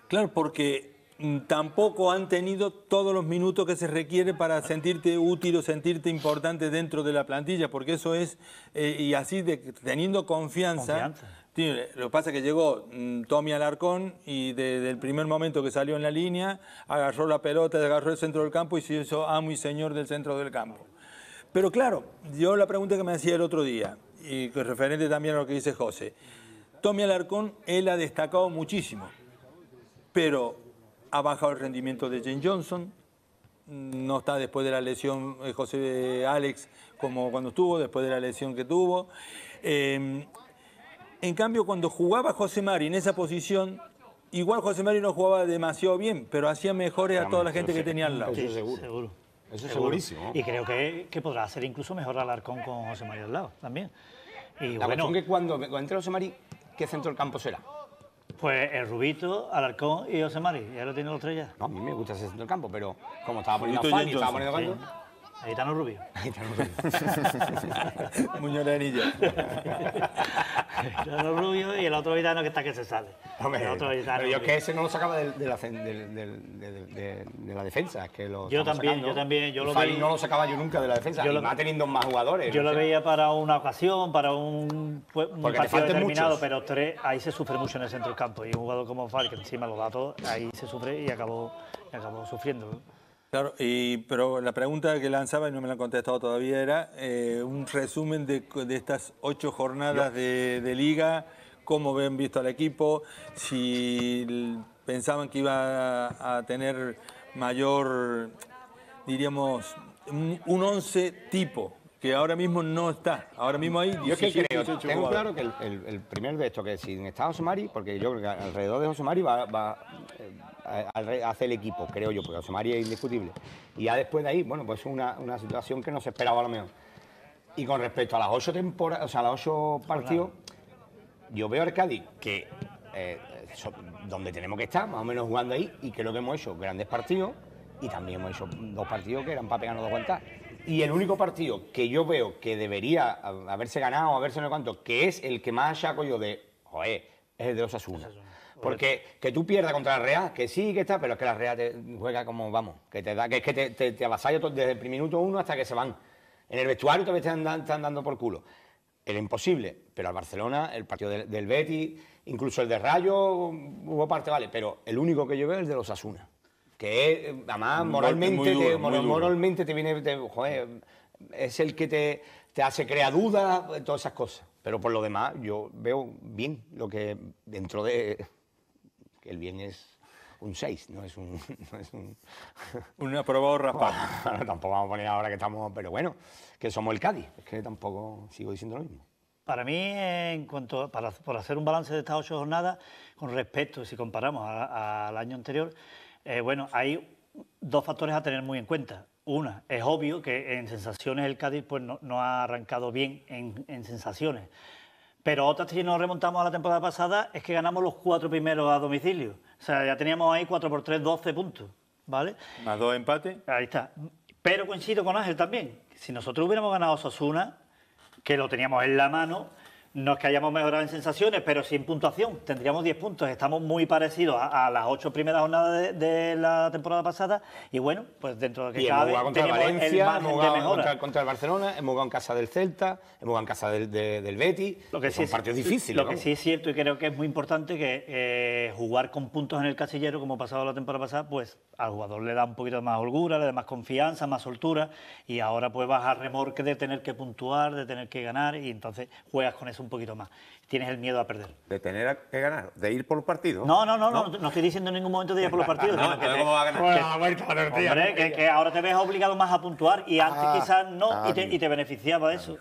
Claro, porque Mm, tampoco han tenido todos los minutos que se requiere para sentirte útil o sentirte importante dentro de la plantilla, porque eso es, eh, y así teniendo confianza, eh, lo que pasa es que llegó mm, Tommy Alarcón y desde el primer momento que salió en la línea, agarró la pelota, agarró el centro del campo y se hizo amo y señor del centro del campo. Pero claro, yo la pregunta que me hacía el otro día, y que referente también a lo que dice José, Tommy Alarcón, él ha destacado muchísimo, pero ha bajado el rendimiento de Jane Johnson, no está después de la lesión eh, José Alex como cuando estuvo, después de la lesión que tuvo. Em, en cambio, cuando jugaba José Mari en esa posición, igual José Mari no jugaba demasiado bien, pero hacía mejores a toda la gente que tenía al lado. Eso seguro. seguro. Eso es segurísimo. Y creo que, que, podrá hacer incluso mejor al Alarcón con José Mari al lado también. Y bueno, cuestión que cuando, José Mari, ¿qué centro del campo será? Pues el Rubito, Alarcón y Mari. ya lo tiene los tres ya. a mí me gusta ese centro del campo, pero como estaba poniendo Fanny, estaba Aitano Rubio. Aitano Rubio. [laughs] Muñoz Aitano Rubio y el otro gitano que está que se sale. el otro pero yo es que ese no lo sacaba de, la, defensa. Que yo también, yo también. Yo no lo sacaba yo nunca de la defensa. Yo lo, tenido teniendo más jugadores. Yo lo veía para una ocasión, para un, partido determinado, pero ahí se sufre mucho en el centro del campo. Y un jugador como Fal, que encima da todo, ahí se sufre y acabó, acabó sufriendo. Claro, y, pero la pregunta que lanzaba y no me la han contestado todavía era eh, un resumen de, estas ocho jornadas de, liga, cómo ven visto al equipo, si pensaban que iba a, tener mayor, diríamos, un, once tipo, que ahora mismo no está. Ahora mismo hay Yo creo, tengo claro que el, primer de esto que sin estaba Osumari, porque yo creo que alrededor de José va, va, eh, eh, hace el equipo, creo yo, porque José es indiscutible. Y ya después de ahí, bueno, pues es una, situación que no se esperaba a lo mejor. Y con respecto a las ocho temporadas, o sea, a los ocho partidos, yo veo a que eh, donde tenemos que estar, más o menos jugando ahí, y que lo que hemos hecho grandes partidos, y también hemos hecho dos partidos que eran para pegarnos dos guantas. Y el único partido que yo veo que debería haberse ganado, haberse no cuánto, que es el que más saco yo de, joder, es el de los Asuna. Porque que tú pierdas contra la Real, que sí, que está, pero es que la Real te juega como vamos, que te da, que es que te, te, desde el primer minuto uno hasta que se van. En el vestuario te están, dando por culo. Era imposible, pero al Barcelona, el partido del, Betty, Betis, incluso el de Rayo, hubo parte, vale, pero el único que yo veo es el de los Asuna. Que además moralmente, te, moralmente te viene, es el que te, te hace crear dudas, todas esas cosas. Pero por lo demás, yo veo bien lo que dentro de el bien es un 6, no es un... [laughs] No un... [laughs] raspado. [laughs] tampoco vamos a poner ahora que estamos... Pero bueno, que somos el Cádiz, es que tampoco sigo diciendo lo mismo. Para mí, en cuanto para, por hacer un balance de estas ocho jornadas, con respecto, si comparamos al año anterior, eh, bueno, hay dos factores a tener muy en cuenta. Una, es obvio que en sensaciones el Cádiz pues, no, ha arrancado bien en sensaciones. Pero otra, si nos remontamos a la temporada pasada, es que ganamos los cuatro primeros a domicilio. O sea, ya teníamos ahí 4 por 3, 12 puntos. ¿Vale? Más dos empates. Ahí está. Pero coincido con Ángel también. Si nosotros hubiéramos ganado a Sosuna, que lo teníamos en la mano, no es que hayamos mejorado en sensaciones, pero sin puntuación. Tendríamos 10 puntos. Estamos muy parecidos a, las ocho primeras jornadas de, la temporada pasada. Y bueno, pues dentro de que y cabe, hemos Valencia, hemos jugado Contra, el Barcelona, hemos jugado en casa del Celta, hemos jugado en casa del, Betis. Lo que, sí son es, partidos difíciles. Lo que sí es cierto y creo que es muy importante que eh, jugar con puntos en el casillero, como pasado la temporada pasada, pues al jugador le da un poquito más holgura, le da más confianza, más soltura. Y ahora pues vas a remorque de tener que puntuar, de tener que ganar. Y entonces juegas con eso un poquito más. Tienes el miedo a perder. ¿De tener que ganar? ¿De ir por los partidos? No, no, no, no, estoy diciendo en ningún momento de ir por los partidos. que ahora te ves obligado más a puntuar y antes ah, quizás no y, ah, te, beneficiaba eso.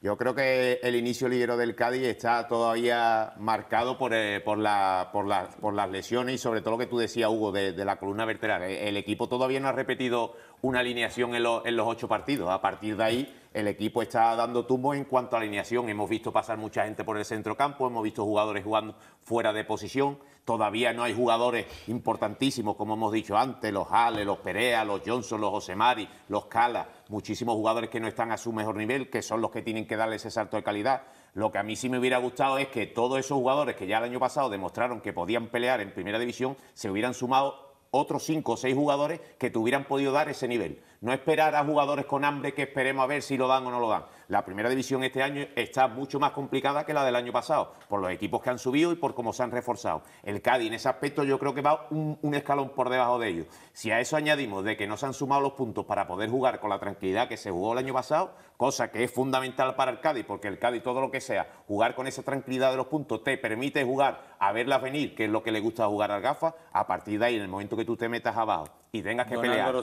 Yo creo que el inicio ligero del Cádiz está todavía marcado por, eh, la, por, por, las lesiones y sobre todo lo que tú decías, Hugo, de, la columna vertebral. el equipo todavía no ha repetido una alineación en, los ocho partidos. A partir de ahí, el equipo está dando tumbo en cuanto a alineación. Hemos visto pasar mucha gente por el centrocampo, hemos visto jugadores jugando fuera de posición. Todavía no hay jugadores importantísimos, como hemos dicho antes, los Ale, los Perea, los Johnson, los Josemari... los Cala, muchísimos jugadores que no están a su mejor nivel, que son los que tienen que darle ese salto de calidad. Lo que a mí sí me hubiera gustado es que todos esos jugadores que ya el año pasado demostraron que podían pelear en primera división se hubieran sumado otros cinco o seis jugadores que te hubieran podido dar ese nivel. No esperar a jugadores con hambre que esperemos a ver si lo dan o no lo dan la primera división este año está mucho más complicada que la del año pasado, por los equipos que han subido y por cómo se han reforzado. El Cádiz en ese aspecto yo creo que va un, escalón por debajo de ellos. Si a eso añadimos de que no se han sumado los puntos para poder jugar con la tranquilidad que se jugó el año pasado, cosa que es fundamental para el Cádiz, porque el Cádiz todo lo que sea, jugar con esa tranquilidad de los puntos te permite jugar a verlas venir, que es lo que le gusta jugar al GAFA, a partir de ahí, en el momento que tú te metas abajo y tengas que pelear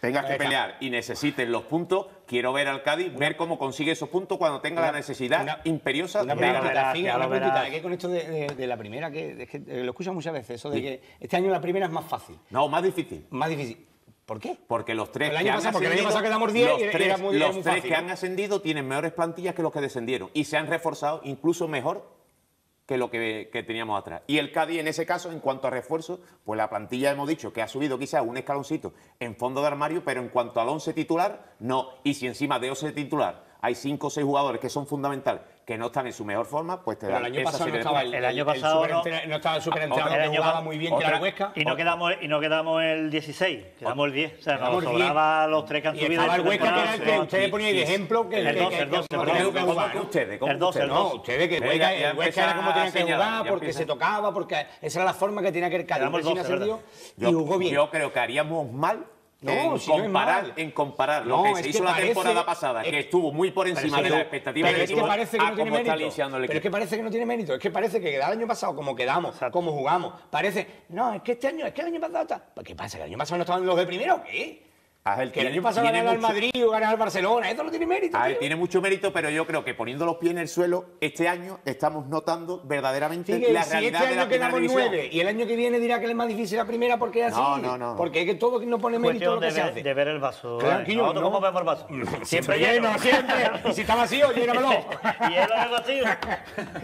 tengas que pelear y necesiten los puntos, quiero ver al Cádiz, ver cómo consigue esos puntos cuando tenga la necesidad imperiosa una de ganar. Una que con esto de, la primera, que, eh, lo escucho muchas veces, eso de que este año la primera es más fácil. No, más difícil. Más difícil. ¿Por qué? Porque los tres, que, los que han ascendido tienen mejores plantillas que los que descendieron y se han reforzado incluso mejor que lo que, teníamos atrás. Y el Cádiz, e, en ese caso, en cuanto a refuerzo, pues la plantilla hemos dicho que ha subido quizás un escaloncito en fondo de armario, pero en cuanto al 11 titular, no. Y si encima de 11 titular hay 5 o 6 jugadores que son fundamentales que no están en su mejor forma, pues te da el año pasado no estaba el, año pasado no, estaba el superentrenador ah, que jugaba muy bien que era Huesca. Y no quedamos y no quedamos el 16, quedamos el 10, o sea, nos sobraba los tres que han subido. el Huesca era el que ustedes ponían de ejemplo que el 12, el 12, que ustedes, el no, ustedes que el Huesca era como tenía que jugar porque se tocaba, porque esa era la forma que tenía que ir Cadí hacer y jugó bien. Yo creo que haríamos mal no, en, comparar, en comparar lo que se hizo la temporada pasada, que estuvo muy por encima de las expectativas de es que parece que no tiene mérito. es que parece que no tiene mérito. Es que parece que el año pasado, como quedamos, como jugamos, parece. No, es que este año, es que el año pasado está. ¿Qué pasa? ¿Que el año pasado no estaban los de primero qué? Que el año pasado ganó al Madrid o ganó al Barcelona. Esto no tiene mérito. Ver, tiene mucho mérito, pero yo creo que poniendo los pies en el suelo, este año estamos notando verdaderamente sí, la realidad este año de la quedamos nueve y el año que viene dirá que es más difícil la primera porque es así. No, no, no. Porque es que todo no pone mérito lo que de se hace. de ver el vaso. Claro, no, ¿Cómo vemos el vaso? [laughs] Siempre lleno, siempre. y si está vacío, llénamelo. [laughs] y él lo vacío.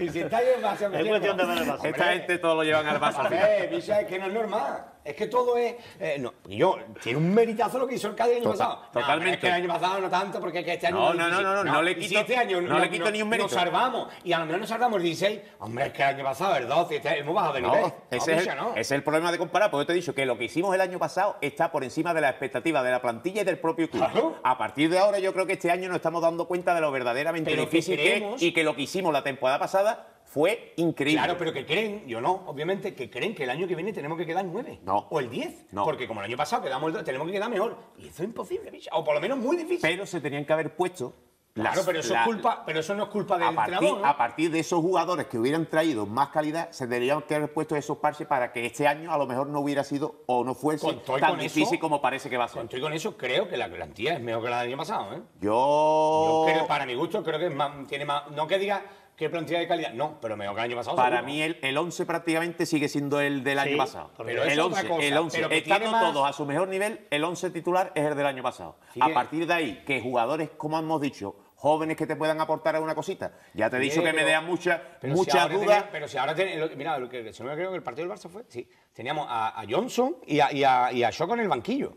[laughs] y si está lleno, vacío. Es cuestión de ver el vaso. Esta gente todo lo llevan al vaso. Eh, es que no es normal. Es que todo es. Eh, yo, tiene un meritazo lo que hizo el Cádiz el año pasado. Totalmente. el año pasado no tanto, porque que este año. No, no, no, no, no, le quito. Este año, no, le quito ni un mérito. Nos salvamos. Y al menos nos salvamos el 16. Hombre, es que el año pasado, el 12, este, hemos bajado de nivel. Ese es, el, problema de comparar, porque yo te he dicho que lo que hicimos el año pasado está por encima de la expectativa de la plantilla y del propio club. A partir de ahora, yo creo que este año nos estamos dando cuenta de lo verdaderamente difícil que, que es y que lo que hicimos la temporada pasada fue increíble. Claro, pero que creen, yo no, obviamente, que creen que el año que viene tenemos que quedar nueve. No. O el diez. No. Porque como el año pasado quedamos tenemos que quedar mejor. Y eso es imposible, O por lo menos muy difícil. Pero se tenían que haber puesto. claro, pero eso, es culpa, pero eso no es culpa del a entrenador. A partir de esos jugadores que hubieran traído más calidad, se deberían que haber puesto esos parches para que este año a lo mejor no hubiera sido o no fuese tan difícil como parece que va a ser. Estoy con eso, creo que la garantía es mejor que la del año pasado. ¿eh? Yo... para mi gusto, creo que es tiene más... No que diga ¿Qué plantilla de calidad? No, pero mejor que el año pasado. Para mí el, el 11 prácticamente sigue siendo el del año pasado. el 11, el 11. Estando todos a su mejor nivel, el 11 titular es el del año pasado. a partir de ahí, que jugadores, como hemos dicho, jóvenes que te puedan aportar alguna cosita. Ya te he dicho que me da mucha mucha duda Pero si ahora mira, lo que, si no creo que el partido del Barça fue, sí, teníamos a, Johnson y a, y, a, con el banquillo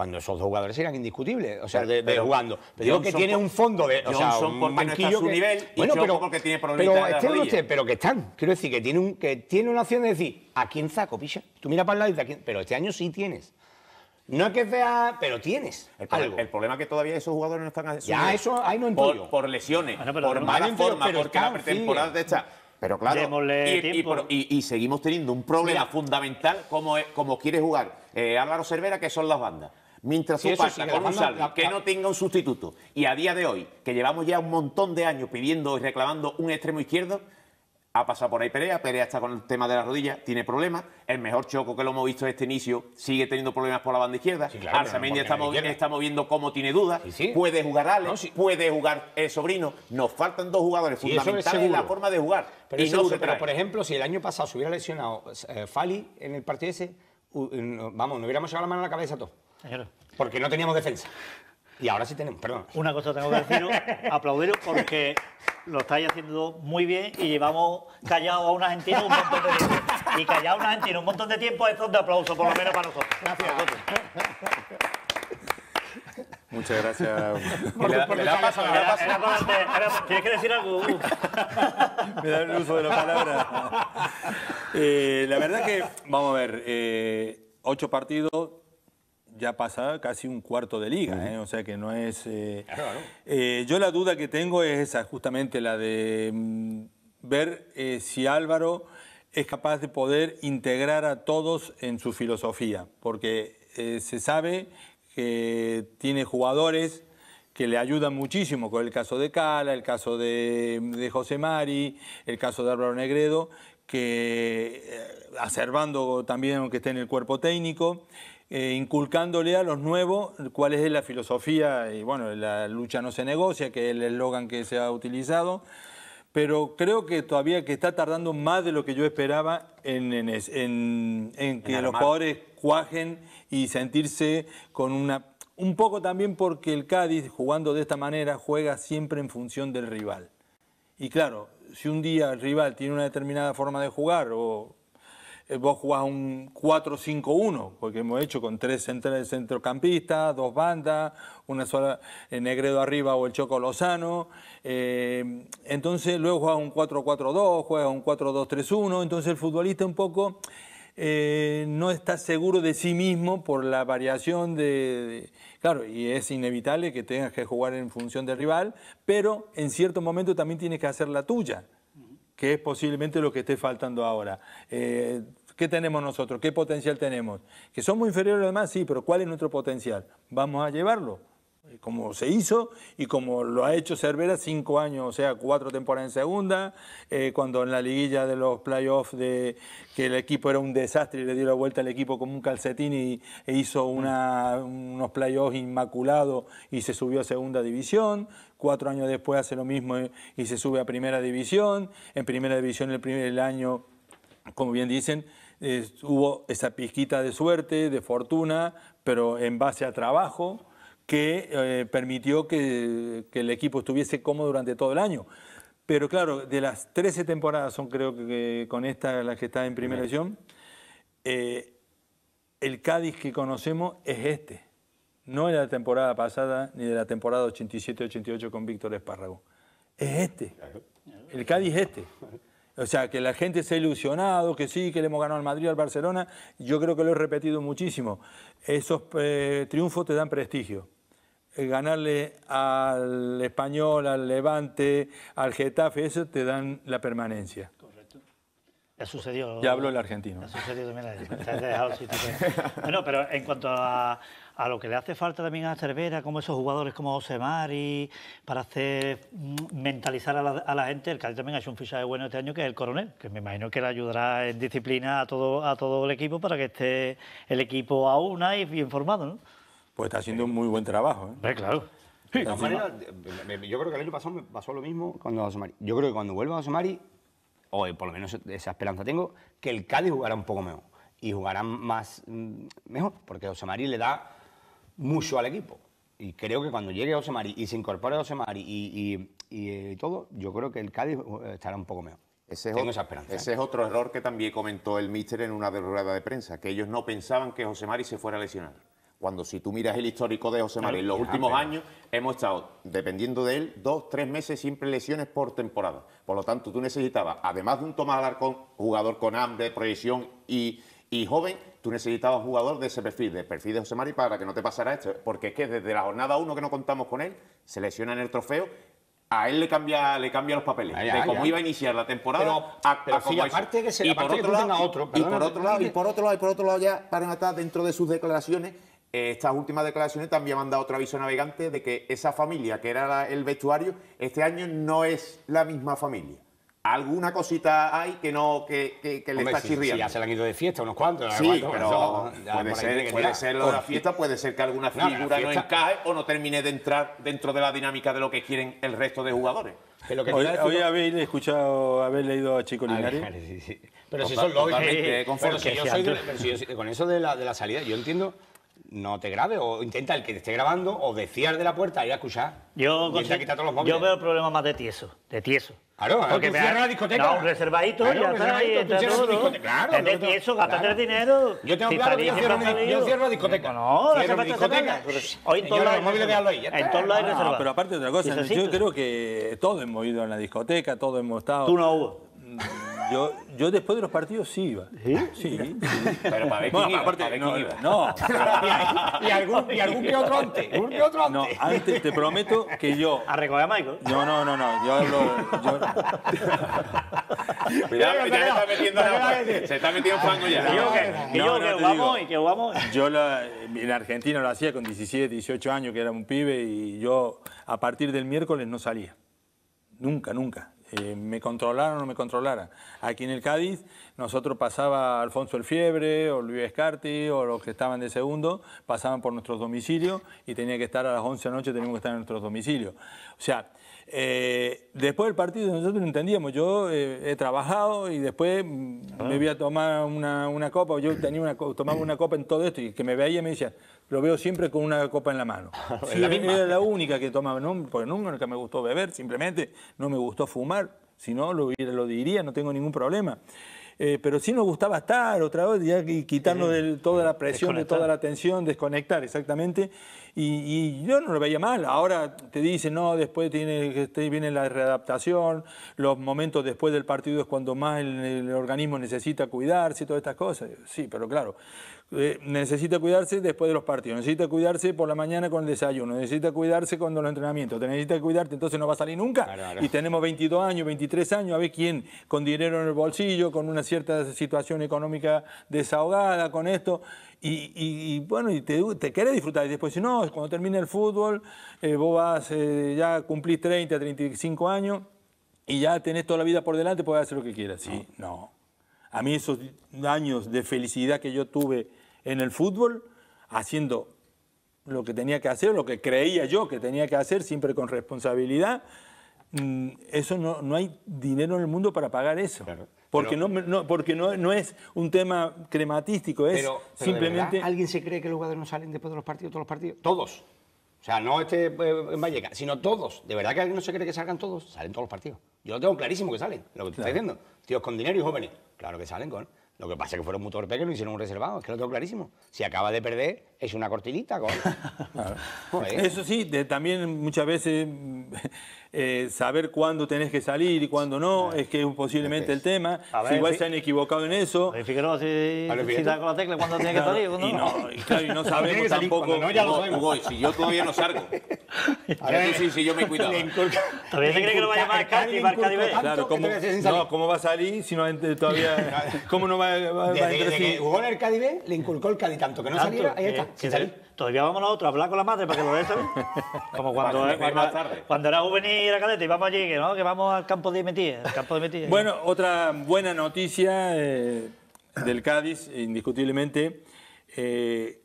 cuando esos dos jugadores eran indiscutibles, o sea, de, jugando. Pero digo que tiene un fondo de, o sea, un por banquillo su nivel y bueno, pero, porque tiene problemas pero, usted, pero que están, quiero decir que tiene un que tiene una opción de decir, ¿a quién saco, picha? Tú mira para el lado y dices, pero este año sí tienes. No es que sea, pero tienes el, problema es que todavía esos jugadores no están Ya, eso ahí no entiendo. Por, lesiones, por mala forma, porque la pretemporada de esta... Pero claro, y, seguimos teniendo un problema fundamental como, quiere jugar eh, Álvaro Cervera, que son las bandas mientras que no tenga un sustituto. Y a día de hoy, que llevamos ya un montón de años pidiendo y reclamando un extremo izquierdo, ha pasado por ahí Perea, Perea está con el tema de la rodilla, tiene problemas. El mejor Choco que lo hemos visto este inicio sigue teniendo problemas por la banda izquierda. Sí, Arzamendi está, moviendo como tiene dudas. Puede jugar Alex, puede jugar el Sobrino. Nos faltan dos jugadores fundamentales en la forma de jugar. Pero, por ejemplo, si el año pasado se hubiera lesionado eh, Fali en el partido ese, vamos, nos hubiéramos llevado la mano a la cabeza todos. Porque no teníamos defensa. Y ahora sí tenemos, perdón. Una cosa tengo que deciros, [laughs] aplaudiros porque lo estáis haciendo muy bien y llevamos callado a un argentino un montón de tiempo. Y callado a un argentino un montón de tiempo es de aplauso, por lo menos para nosotros. Gracias. Muchas gracias. Por, la, paso, Tienes que decir algo. [laughs] me da el uso de la palabra. Eh, la verdad que, vamos a ver, eh, ocho partidos, ya pasa casi un cuarto de liga, ¿eh? o sea que no es... Eh, eh, yo la duda que tengo es justamente la de mm, ver si Álvaro es capaz de poder integrar a todos en su filosofía, porque se sabe que tiene jugadores que le ayudan muchísimo, con el caso de Cala, el caso de, mm, de José Mari, el caso de Álvaro Negredo, que acervando también aunque esté en el cuerpo técnico, eh, inculcándole a los nuevos cuál es la filosofía, y bueno, la lucha no se negocia, que es el eslogan que se ha utilizado, pero creo que todavía que está tardando más de lo que yo esperaba en, en que los jugadores cuajen y sentirse con una... Un poco también porque el Cádiz, jugando de esta manera, juega siempre en función del rival. Y claro, si un día el rival tiene una determinada forma de jugar o eh, vos jugás un 4-5-1, porque hemos hecho con tres centrales centrocampistas, dos bandas, una sola en eh, Negredo arriba o el Choco Lozano. Eh, entonces luego jugás un 4-4-2, juegas un 4-2-3-1, entonces el futbolista un poco no está seguro de sí mismo por la variación de, Claro, y es inevitable que tengas que jugar en función del rival, pero en cierto momento también tienes que hacer la tuya que es posiblemente lo que esté faltando ahora. ¿Qué tenemos nosotros? ¿Qué potencial tenemos? ¿Que somos inferiores a Sí, pero ¿cuál es nuestro potencial? Vamos a llevarlo, eh, como se hizo y como lo ha hecho Cervera cinco años, o sea, cuatro temporadas en segunda, eh, cuando en la liguilla de los playoffs de que el equipo era un desastre y le dio la vuelta al equipo como un calcetín y, e hizo unos playoffs inmaculados y se subió a segunda división, cuatro años después hace lo mismo eh, y, se sube a primera división, en primera división el primer el año, como bien dicen, hubo esa pizquita de suerte, de fortuna, pero en base a trabajo que eh, permitió que, el equipo estuviese cómodo durante todo el año. Pero claro, de las 13 temporadas, son creo que con esta la que está en primera edición eh, el Cádiz que conocemos es este. No de la temporada pasada ni de la temporada 87-88 con Víctor Espárrago. Es este. El Cádiz es este. O sea, que la gente se ha ilusionado, que sí, que le hemos ganado al Madrid, al Barcelona. Yo creo que lo he repetido muchísimo. Esos eh, triunfos te dan prestigio. ganarle al español, al levante, al getafe, eso te dan la permanencia. Ya sucedido. Ya habló el argentino. Bueno, pero en cuanto a, lo que le hace falta también a Cervera, como esos jugadores como Osemari, para hacer mm, mentalizar a la, gente, el que también ha hecho un fichaje bueno este año, que es el coronel, que me imagino que le ayudará en disciplina a todo, a todo el equipo para que esté el equipo a una y bien formado, ¿no? Pues está haciendo un muy buen trabajo. ¿eh? claro. yo creo que el año pasado me pasó lo mismo cuando Yo creo que cuando vuelva a o por lo menos esa esperanza tengo, que el Cádiz jugará un poco mejor. Y jugará más, mm, mejor, porque José Mari le da mucho al equipo. Y creo que cuando llegue José Mari y se incorpore José Mari y, eh, todo, yo creo que el Cádiz eh, estará un poco mejor. Ese es, Tengo esa esperanza. ese es otro error que también comentó el míster en una rueda de prensa, que ellos no pensaban que José Mari se fuera a lesionar. Cuando si tú miras el histórico de José María, en los ah, últimos años hemos estado, dependiendo de él, dos, tres meses siempre lesiones por temporada. Por lo tanto, tú necesitabas, además de un Tomás Alarcón, jugador con hambre, proyección y, joven, tú necesitabas jugador de ese perfil, de perfil de José Mari, para que no te pasara esto. Porque es que desde la jornada uno... que no contamos con él, se lesiona en el trofeo. A él le cambia, le cambia los papeles. de cómo iba a iniciar la temporada pero, a, pero que se, y por otro lado, y, por otro lado, y por otro lado, y por otro lado ya para matar dentro de sus declaraciones eh, estas últimas declaraciones también han dado otro aviso navegante de que esa familia que era el vestuario este año no es la misma familia. Alguna cosita hay que no que, que, le está chirriando. Si ya se han ido de fiesta unos cuantos. Sí, pero puede, ser, de la fiesta, puede ser que alguna figura no, encaje o no termine de entrar dentro de la dinámica de lo que quieren el resto de jugadores. hoy, habéis escuchado, haber leído a Chico Linares. [laughs] sí, sí. Pues pero si son lógicos. con eso de la salida, yo entiendo no te grabe o intenta el que te esté grabando o desfiar de la puerta y a escuchar. Yo, yo veo el problema más de tieso, de tieso. Claro, porque me cierras la discoteca. No, un reservadito, claro, ya está, todo. Claro, tieso, gastar claro. el dinero. Yo tengo claro que yo cierro, mi, yo cierro, la discoteca. No, no cierro la discoteca. Pues, hoy en todos lados hay reservado. Pero aparte de otra cosa, yo creo que todos hemos ido a la discoteca, todos hemos estado... Tú no hubo. Mm, yo, yo después de los partidos sí iba. ¿Sí? Sí. Pero para ver quién iba. Aparte, no, iba. No. [laughs] y, algún, y algún que otro antes. Algún que otro antes. No, antes te prometo que yo... ¿A recoger a Michael? No, no, no, no. Yo hablo... [laughs] Cuidado, ya, está metiendo la, se está metiendo fango ya. Digo que, no, que jugamos y que vamos Yo la, en Argentina lo hacía con 17, 18 años, que era un pibe, y yo a partir del miércoles no salía. Nunca, nunca. Eh, me controlaran o no me controlaran. Aquí en el Cádiz, nosotros pasaba Alfonso el Fiebre, o Luis Escarti, o los que estaban de segundo, pasaban por nuestros domicilios y tenía que estar a las 11 de la noche, teníamos que estar en nuestros domicilios. O sea, eh, después del partido nosotros no entendíamos, yo eh, he trabajado y después mm, me ah. voy a tomar una, copa, o yo tenía una, tomaba una copa en todo esto y que me veía y me decía, lo veo siempre con una copa en la mano. A [laughs] la Era la única que tomaba, no, porque nunca me gustó beber, simplemente no me gustó fumar, si no lo, diría, no tengo ningún problema. Eh, pero sí nos gustaba estar otra vez, ...y quitarnos de toda la mm. presión, de toda la tensión, desconectar, exactamente. Y, yo no lo veía mal. Ahora te dicen, no, después tiene, este, viene la readaptación, los momentos después del partido es cuando más el, organismo necesita cuidarse y todas estas cosas. Sí, pero claro, eh, necesita cuidarse después de los partidos, necesita cuidarse por la mañana con el desayuno, necesita cuidarse cuando los entrenamientos, te necesita cuidarte, entonces no va a salir nunca. Y tenemos 22 años, 23 años, a ver quién, con dinero en el bolsillo, con una cierta situación económica desahogada, con esto. Y, bueno, y te, te, querés disfrutar. Y después, si no, cuando termine el fútbol, eh, vos vas, eh, ya cumplís 30, 35 años y ya tenés toda la vida por delante, puedes hacer lo que quieras. Sí, no. A mí esos años de felicidad que yo tuve en el fútbol, haciendo lo que tenía que hacer, lo que creía yo que tenía que hacer, siempre con responsabilidad, mm, eso no, no hay dinero en el mundo para pagar eso. Porque, no, no, porque no, no, es un tema crematístico, es simplemente... ¿Alguien se cree que los jugadores no salen después de los partidos, todos los partidos? Todos. O sea, no este eh, en Valleca, sino todos. ¿De verdad que alguien no se cree que salgan todos? Salen todos los partidos. Yo lo tengo clarísimo que salen, lo que te estás diciendo. Tíos con dinero y jóvenes. Claro que salen con... Lo que pasa es que fueron muy torpes no hicieron un reservado, es que lo tengo clarísimo. Si acaba de perder, es una cortinita. Con... [laughs] Eso sí, también muchas veces [laughs] eh, saber cuándo tenés que salir y cuándo no, ah, es que es posiblemente el tema. igual se han equivocado en eso. Fíjate, si, a con la tecla cuándo tiene que salir. y no, y y no sabemos tampoco. Hugo, si yo todavía no salgo. A ver, si yo me cuidaba. Todavía se cree que lo va a llamar el B. Claro, ¿cómo, no, va a salir si no eh, todavía... ¿Cómo no va, a entrar? si jugó en el cádiz le inculcó el Cali tanto que no saliera, ahí está. Todavía vamos a otro a hablar con la madre para que lo veas [laughs] Como cuando, tarde. cuando era juvenil y era cadete y vamos allí, que, ¿no? que vamos al campo de metí bueno, otra buena noticia eh, del Cádiz, indiscutiblemente. Eh,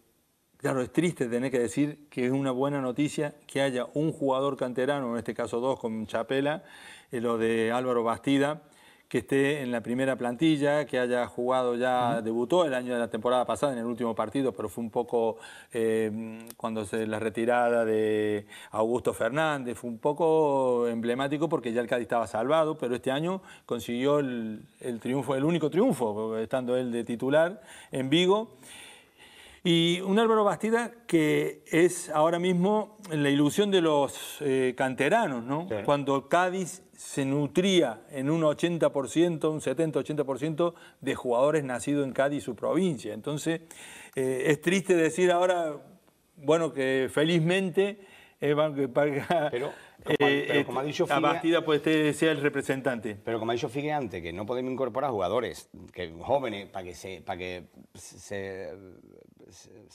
claro, es triste tener que decir que es una buena noticia que haya un jugador canterano, en este caso dos con Chapela, eh, lo de Álvaro Bastida, que esté en la primera plantilla, que haya jugado ya, debutó el año de la temporada pasada en el último partido, pero fue un poco eh, cuando se la retirada de Augusto Fernández, fue un poco emblemático porque ya el Cádiz estaba salvado, pero este año consiguió el, triunfo, el único triunfo, estando él de titular en Vigo. Y un Álvaro Bastida que es ahora mismo la ilusión de los eh, canteranos, ¿no? Cuando Cádiz se nutría en un 80%, un 70-80% de jugadores nacidos en Cádiz y su provincia. Entonces, eh, es triste decir ahora, bueno, que felizmente... Eh, que eh, eh, como ha dicho Figue, la partida puede ser el representante. Pero como ha dicho Figue antes, que no podemos incorporar jugadores que, jóvenes para que se que se,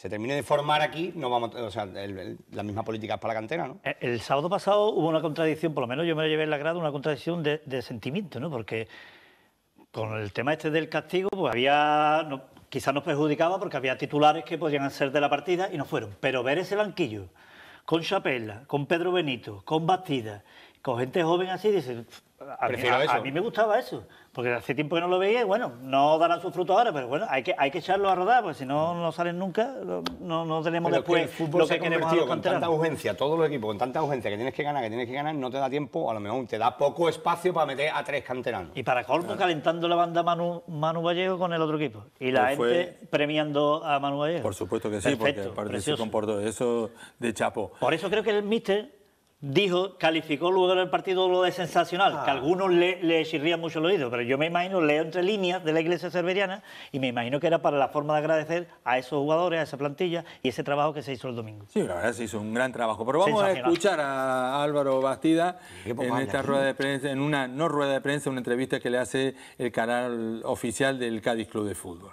termine de formar aquí, no vamos, o sea, el, la misma política es para la cantera, eh, El, sábado pasado hubo una contradicción, por lo menos yo me lo llevé en la grada, una contradicción de, sentimiento, ¿no? Porque con el tema este del castigo, pues había, quizás nos perjudicaba porque había titulares que podían ser de la partida y no fueron. Pero ver ese banquillo con Chapella, con Pedro Benito, con Bastida, con gente joven así, dicen, a mí me gustaba eso. Porque hace tiempo que no lo veía y bueno, no darán sus frutos ahora, pero bueno, hay que, hay que echarlo a rodar, porque si no, no salen nunca, no, tenemos después el fútbol lo que se con tanta urgencia, todos los equipos, con tanta urgencia que tienes que ganar, que tienes que ganar, no te da tiempo, a lo mejor te da poco espacio para meter a tres canteranos. Y para colmo, calentando la banda Manu, Manu, Vallejo con el otro equipo. Y la pues gente premiando a Manu Vallejo. Por supuesto que sí, porque parece que se comportó eso de chapo. Por eso creo que el míster dijo, calificó luego del partido lo de sensacional, que a ah. algunos le, le mucho el oído, pero yo me imagino, leo entre líneas de la iglesia cerveriana y me imagino que era para la forma de agradecer a esos jugadores, a esa plantilla y ese trabajo que se hizo el domingo. Sí, la verdad se hizo un gran trabajo. Pero vamos a escuchar a Álvaro Bastida en esta rueda de prensa, en una no rueda de prensa, una entrevista que le hace el canal oficial del Cádiz Club de Fútbol.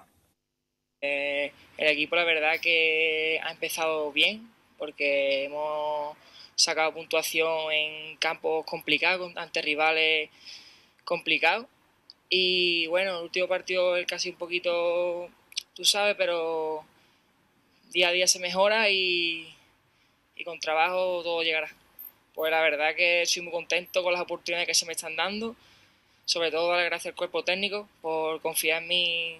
Eh, el equipo la verdad que ha empezado bien porque hemos sacado puntuación en campos complicados, ante rivales complicados. Y bueno, el último partido es casi un poquito, tú sabes, pero día a día se mejora y, con trabajo todo llegará. Pues la verdad que soy muy contento con las oportunidades que se me están dando. Sobre todo las gracias al cuerpo técnico por confiar en mí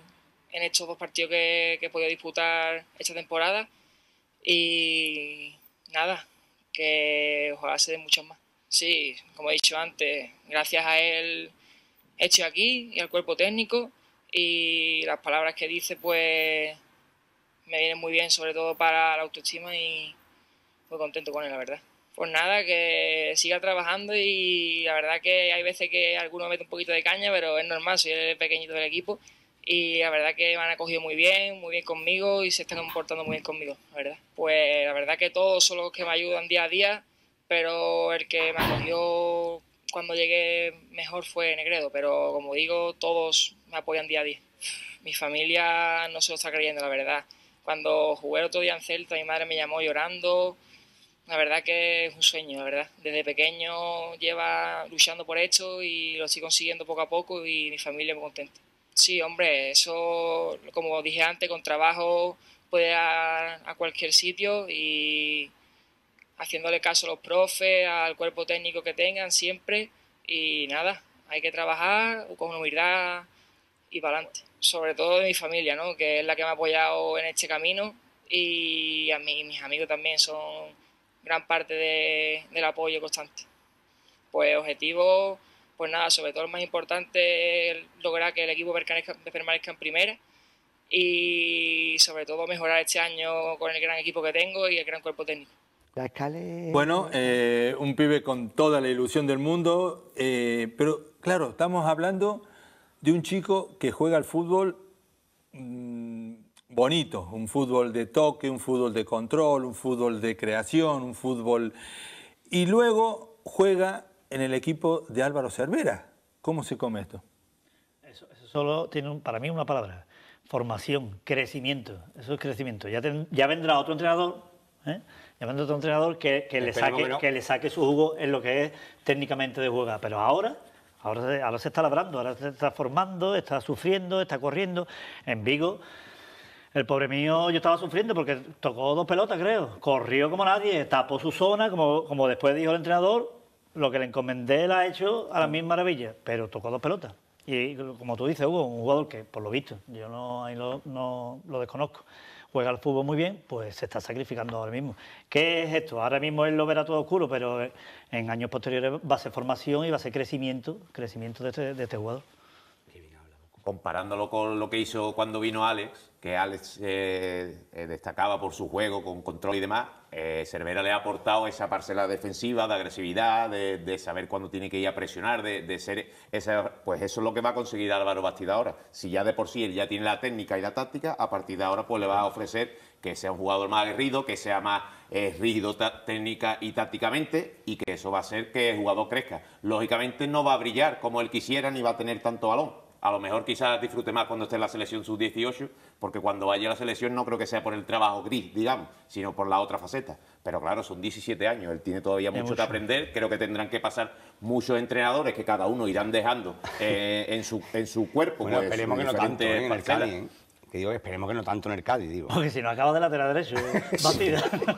en estos dos partidos que, que he podido disputar esta temporada. Y nada, que ojalá se den muchas más. Sí, como he dicho antes, gracias a él hecho aquí y al cuerpo técnico y las palabras que dice pues me vienen muy bien, sobre todo para la autoestima y muy contento con él, la verdad. Pues nada, que siga trabajando y la verdad que hay veces que alguno mete un poquito de caña, pero es normal, soy el pequeñito del equipo y la verdad que me han acogido muy bien, muy bien conmigo y se están comportando muy bien conmigo, la verdad. Pues la verdad que todos son los que me ayudan día a día, pero el que me acogió cuando llegué mejor fue Negredo, pero como digo, todos me apoyan día a día. Mi familia no se lo está creyendo, la verdad. Cuando jugué el otro día en Celta, mi madre me llamó llorando. La verdad que es un sueño, la verdad. Desde pequeño lleva luchando por esto y lo estoy consiguiendo poco a poco y mi familia muy contenta. Sí, hombre, eso, como dije antes, con trabajo puede ir a, cualquier sitio y haciéndole caso a los profes, al cuerpo técnico que tengan siempre y nada, hay que trabajar con humildad y para adelante. Sobre todo de mi familia, ¿no? que es la que me ha apoyado en este camino y a mí, mis amigos también son gran parte del apoyo constante. Pues objetivo pues nada, sobre todo lo más importante es lograr que el equipo permanezca, permanezca en primera y sobre todo mejorar este año con el gran equipo que tengo y el gran cuerpo técnico. Bueno, eh, un pibe con toda la ilusión del mundo, eh, pero claro, estamos hablando de un chico que juega al fútbol mm, bonito, un fútbol de toque, un fútbol de control, un fútbol de creación, un fútbol... Y luego juega en el equipo de Álvaro Cervera. ¿Cómo se come esto? Eso, solo tiene para mí una palabra. Formación, crecimiento. Eso es crecimiento. Ya, vendrá otro entrenador, ¿eh? ya vendrá otro entrenador que, le saque, que, le saque su jugo en lo que es técnicamente de juega... Pero ahora Ahora se, ahora se, está labrando, ahora se está formando, está sufriendo, está corriendo. En Vigo, el pobre mío, yo estaba sufriendo porque tocó dos pelotas, creo. Corrió como nadie, tapó su zona, como, como después dijo el entrenador, lo que le encomendé la ha hecho a la misma maravilla, pero tocó dos pelotas. Y como tú dices, Hugo, un jugador que, por lo visto, yo no, lo, desconozco, juega al fútbol muy bien, pues se está sacrificando ahora mismo. ¿Qué es esto? Ahora mismo él lo verá todo oscuro, pero en años posteriores va a ser formación y va a ser crecimiento, crecimiento de este, este jugador comparándolo con lo que hizo cuando vino Alex, que Alex eh, eh, destacaba por su juego con control y demás, eh, Cervera le ha aportado esa parcela defensiva, de agresividad, de, saber cuándo tiene que ir a presionar, de, ser pues eso es lo que va a conseguir Álvaro Bastida ahora. Si ya de por sí él ya tiene la técnica y la táctica, a partir de ahora pues le va a ofrecer que sea un jugador más aguerrido, que sea más rígido técnica y tácticamente y que eso va a hacer que el jugador crezca. Lógicamente no va a brillar como él quisiera ni va a tener tanto balón a lo mejor quizás disfrute más cuando esté en la selección sub-18, porque cuando vaya a la selección no creo que sea por el trabajo gris, digamos, sino por la otra faceta. Pero claro, son 17 años, él tiene todavía mucho, que aprender, creo que tendrán que pasar muchos entrenadores que cada uno irán dejando eh, en, su, en su cuerpo. Pues, esperemos que no tanto ¿eh? en el Cádiz, ¿eh? Que esperemos que no tanto en el Cádiz, digo. Porque si no acaba de lateral derecho,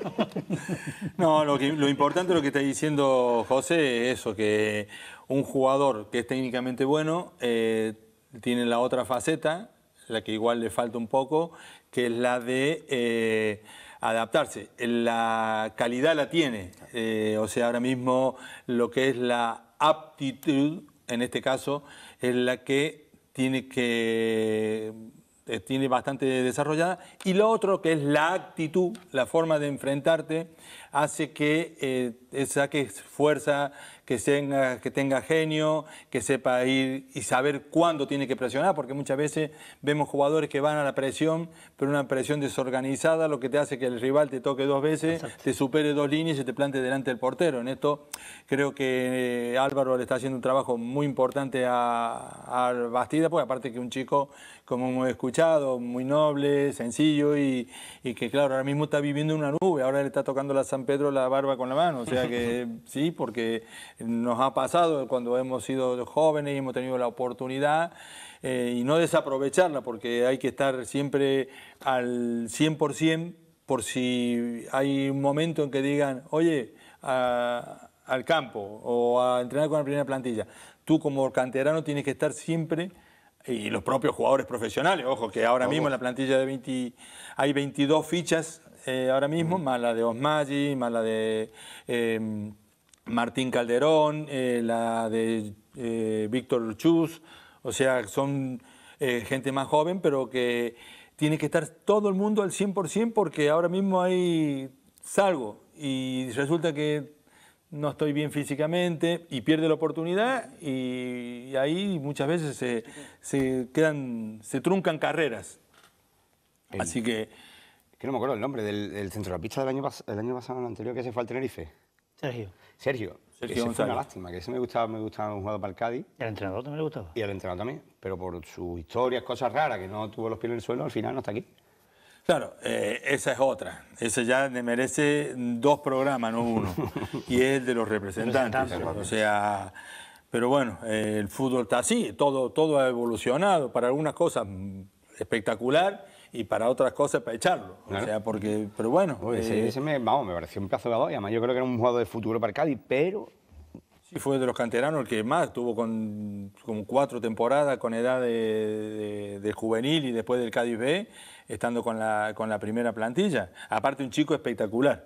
[laughs] no, lo, importante de importante lo que está diciendo José es eso, que un jugador que es técnicamente bueno tiene la otra faceta, la que igual le falta un poco, que es la de eh, adaptarse. La calidad la tiene, eh, o sea, ahora mismo lo que es la aptitud, en este caso, es la que tiene que eh, tiene bastante desarrollada y lo otro que es la actitud, la forma de enfrentarte, hace que saques fuerza, que tenga, que tenga genio, que sepa ir y saber cuándo tiene que presionar, porque muchas veces vemos jugadores que van a la presión, pero una presión desorganizada, lo que te hace que el rival te toque dos veces, te supere dos líneas y te plante delante del portero. En esto creo que eh, Álvaro le está haciendo un trabajo muy importante a, a Bastida, porque aparte que un chico como hemos escuchado, muy noble, sencillo y, que claro, ahora mismo está viviendo una nube, ahora le está tocando a San Pedro la barba con la mano, o sea que [laughs] sí, porque nos ha pasado cuando hemos sido jóvenes y hemos tenido la oportunidad eh, y no desaprovecharla porque hay que estar siempre al 100% por si hay un momento en que digan, oye, al campo o a entrenar con la primera plantilla. Tú como canterano tienes que estar siempre y los propios jugadores profesionales. Ojo, que ahora mismo en la plantilla de 20, hay 22 fichas eh, ahora mismo, más la de Osmagi, más la de em, Martín Calderón, eh, la de eh, Víctor Chus. O sea, son gente más joven, pero que tiene que estar todo el mundo al 100% porque ahora mismo hay salgo y resulta que no estoy bien físicamente y pierde la oportunidad y, ahí muchas veces se, quedan, se truncan carreras. Así que... Que no me acuerdo el nombre del, del centrocampista del año, el año pasado, el anterior, que se fue al Tenerife. Sergio. Sergio. Sergio es una lástima, que ese me gustaba, me gustaba un jugador para el Cádiz. ¿Y al entrenador también le gustaba? Y al entrenador también, pero por sus historias, cosas raras, que no tuvo los pies en el suelo, al final no está aquí. Claro, eh, esa es otra. Ese ya merece dos programas, no uno. [laughs] y es de los representantes. o sea, pero bueno, eh, el fútbol está así, todo, todo ha evolucionado. Para algunas cosas espectacular y para otras cosas para echarlo. O sea, porque, pero bueno. Eh, ese, me, vamos, me pareció un plazo de y además yo creo que era un jugador de futuro para Cádiz, pero Sí, fue de los canteranos el que más, tuvo con, cuatro temporadas con edad de, juvenil y después del Cádiz B estando con la, con la primera plantilla. Aparte un chico espectacular,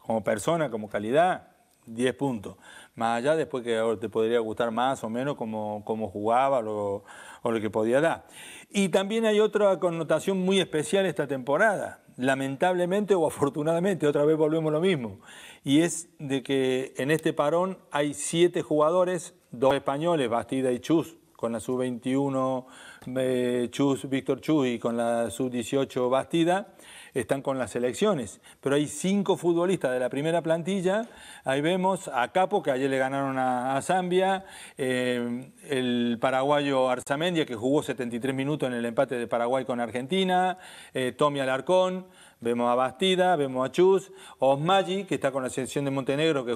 como persona, como calidad, 10 puntos. Más allá después que te podría gustar más o menos como, como jugaba o lo que podía dar. Y también hay otra connotación muy especial esta temporada, lamentablemente o afortunadamente, otra vez volvemos a lo mismo, y es de que en este parón hay siete jugadores, dos españoles, Bastida y Chus, con la sub-21 eh, Chus, Víctor Chus y con la sub-18 Bastida están con las selecciones. Pero hay cinco futbolistas de la primera plantilla. Ahí vemos a Capo, que ayer le ganaron a, Zambia, eh, el paraguayo Arzamendia, que jugó 73 minutos en el empate de Paraguay con Argentina, eh, Tommy Alarcón. Vemos a Bastida, vemos a Chus, Osmagi, que está con la selección de Montenegro, que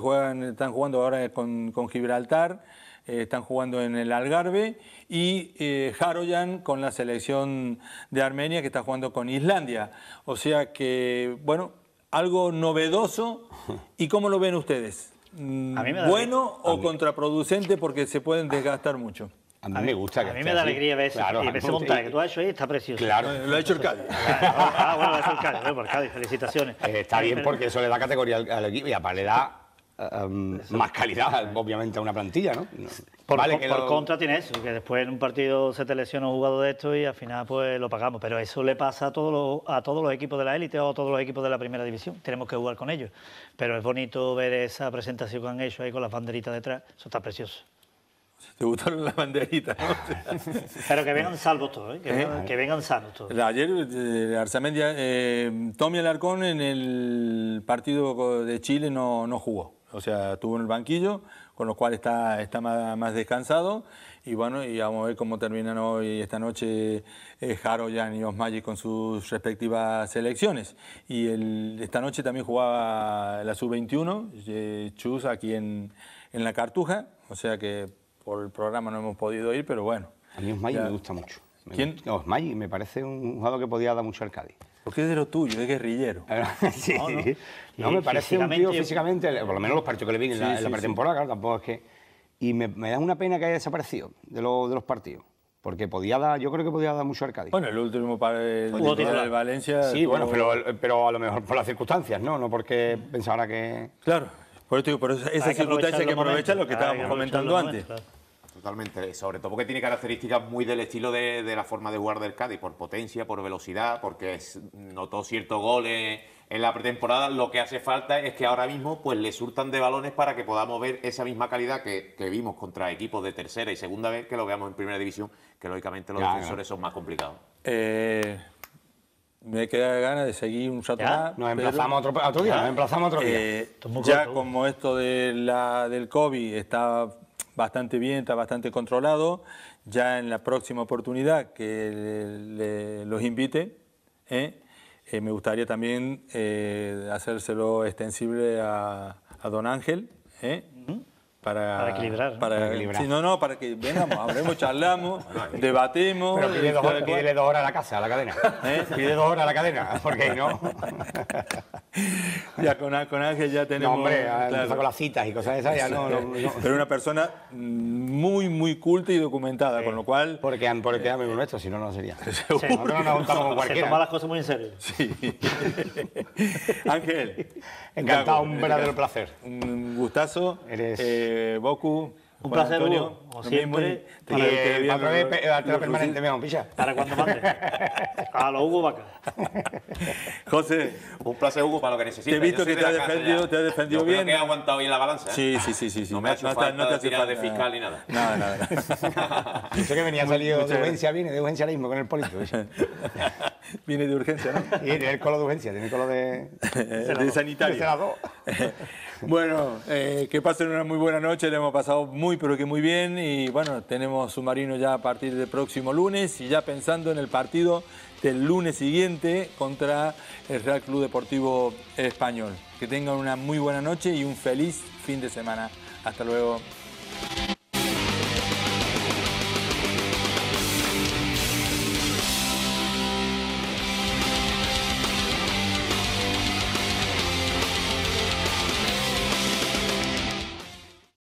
están jugando ahora con Gibraltar. Eh, están jugando en el Algarve, y eh, Haroyan con la selección de Armenia que está jugando con Islandia. O sea que, bueno, algo novedoso. ¿Y cómo lo ven ustedes? Mm, ¿Bueno o contraproducente porque se pueden desgastar mucho? A mí, me gusta que A mí me da alegría ver ese montaje que tú has hecho ahí está precioso. Claro, lo ha hecho el Cádiz. ah, bueno, lo ha hecho el Cádiz. Bueno, por pues felicitaciones. está bien porque eso le da categoría al equipo y aparte le da Em, más calidad, obviamente, a una plantilla, ¿no? Por, contra tiene eso, que después en un partido se te lesiona un jugador de esto y al final pues lo pagamos. Pero eso le pasa a, todos los, a todos los equipos de la élite o a todos los equipos de la primera división. Tenemos que jugar con ellos. Pero es bonito ver esa presentación que han hecho ahí con las banderitas detrás. Eso está precioso. Te gustaron las banderitas, [laughs] Pero que vengan salvos todos, ¿eh? ¿Eh? que, vengan, sanos todos. Ayer, eh, eh, Tommy Alarcón en el partido de Chile no, no jugó o sea, tuvo en el banquillo, con lo cual está, está más, descansado. Y bueno, y vamos a ver cómo terminan hoy, esta noche, eh, Haroyan y Osmayi con sus respectivas selecciones. Y esta noche también jugaba la sub-21, eh, Chus, aquí en, en La Cartuja, o sea que por el programa no hemos podido ir, pero bueno. A mí Osmayi me gusta mucho. Me Osmayi, me parece un jugador que podía dar mucho al Cádiz. Porque es de lo tuyo, de guerrillero. [laughs] sí. ¿No, no, me parece un tío físicamente, por lo menos los partidos que le vi en, la, pretemporada, claro, tampoco es que... Y me, da una pena que haya desaparecido de, los partidos. Porque podía yo creo que podía dar mucho al Cádiz. Bueno, el último para del Valencia. Sí, bueno, pero, a lo mejor por las circunstancias, ¿no? No porque pensara que. Claro, por eso digo, por esa hay que aprovechar lo que estábamos comentando antes. Totalmente, sobre todo porque tiene características muy del estilo de, la forma de jugar del Cádiz, por potencia, por velocidad, porque notó ciertos goles eh, en la pretemporada lo que hace falta es que ahora mismo pues le surtan de balones para que podamos ver esa misma calidad que, vimos contra equipos de tercera y segunda vez que lo veamos en primera división, que lógicamente los defensores son más complicados. Eh, me queda ganas de seguir un rato más. Nos emplazamos otro, día. Eh, ya, como esto de la, del COVID está bastante bien, está bastante controlado, ya en la próxima oportunidad que los invite, eh, eh, me gustaría también eh, hacérselo extensible a, don Ángel, ¿eh? para, equilibrar. si no, no, para que vengamos, hablemos, charlamos, [laughs] debatimos. Pero pide dos, horas, horas a la casa, a la cadena. ¿Eh? Pide dos horas a la cadena, porque no. [laughs] ya con, Ángel ya tenemos. No, hombre, ah, con las citas y cosas de esas ya no, Pero una persona muy, muy culta y documentada, con lo cual. Porque, han porque eh, amigo nuestro, si no, no sería. [laughs] Seguro. no nos cualquiera. Se toma las cosas muy en serio. Sí. Ángel. Encantado, un verdadero placer. Un gustazo. Eres. Eh, eh, Boku. Un placer, Antonio, siempre. Y, para eh, permanente, me pilla. Para cuando mande. [laughs] A lo Hugo Vaca. [laughs] José. Un placer, Hugo, para lo que necesites. Te he visto que te, ha defendido, te ha defendido, bien. Creo que he aguantado bien la balanza. ¿eh? Sí, sí, sí, sí, sí. No me ha hecho no, te has tirado de fiscal ni nada. Nada, [laughs] nada. Yo sé que venía salido de urgencia, viene de urgencia mismo con el político. viene de urgencia, ¿no? Y tiene el colo de urgencia, tiene el colo de... de sanitario. Bueno, eh, que pasen una muy buena noche, le hemos pasado muy pero que muy bien y bueno, tenemos submarino ya a partir del próximo lunes y ya pensando en el partido del lunes siguiente contra el Real Club Deportivo Español. Que tengan una muy buena noche y un feliz fin de semana. Hasta luego.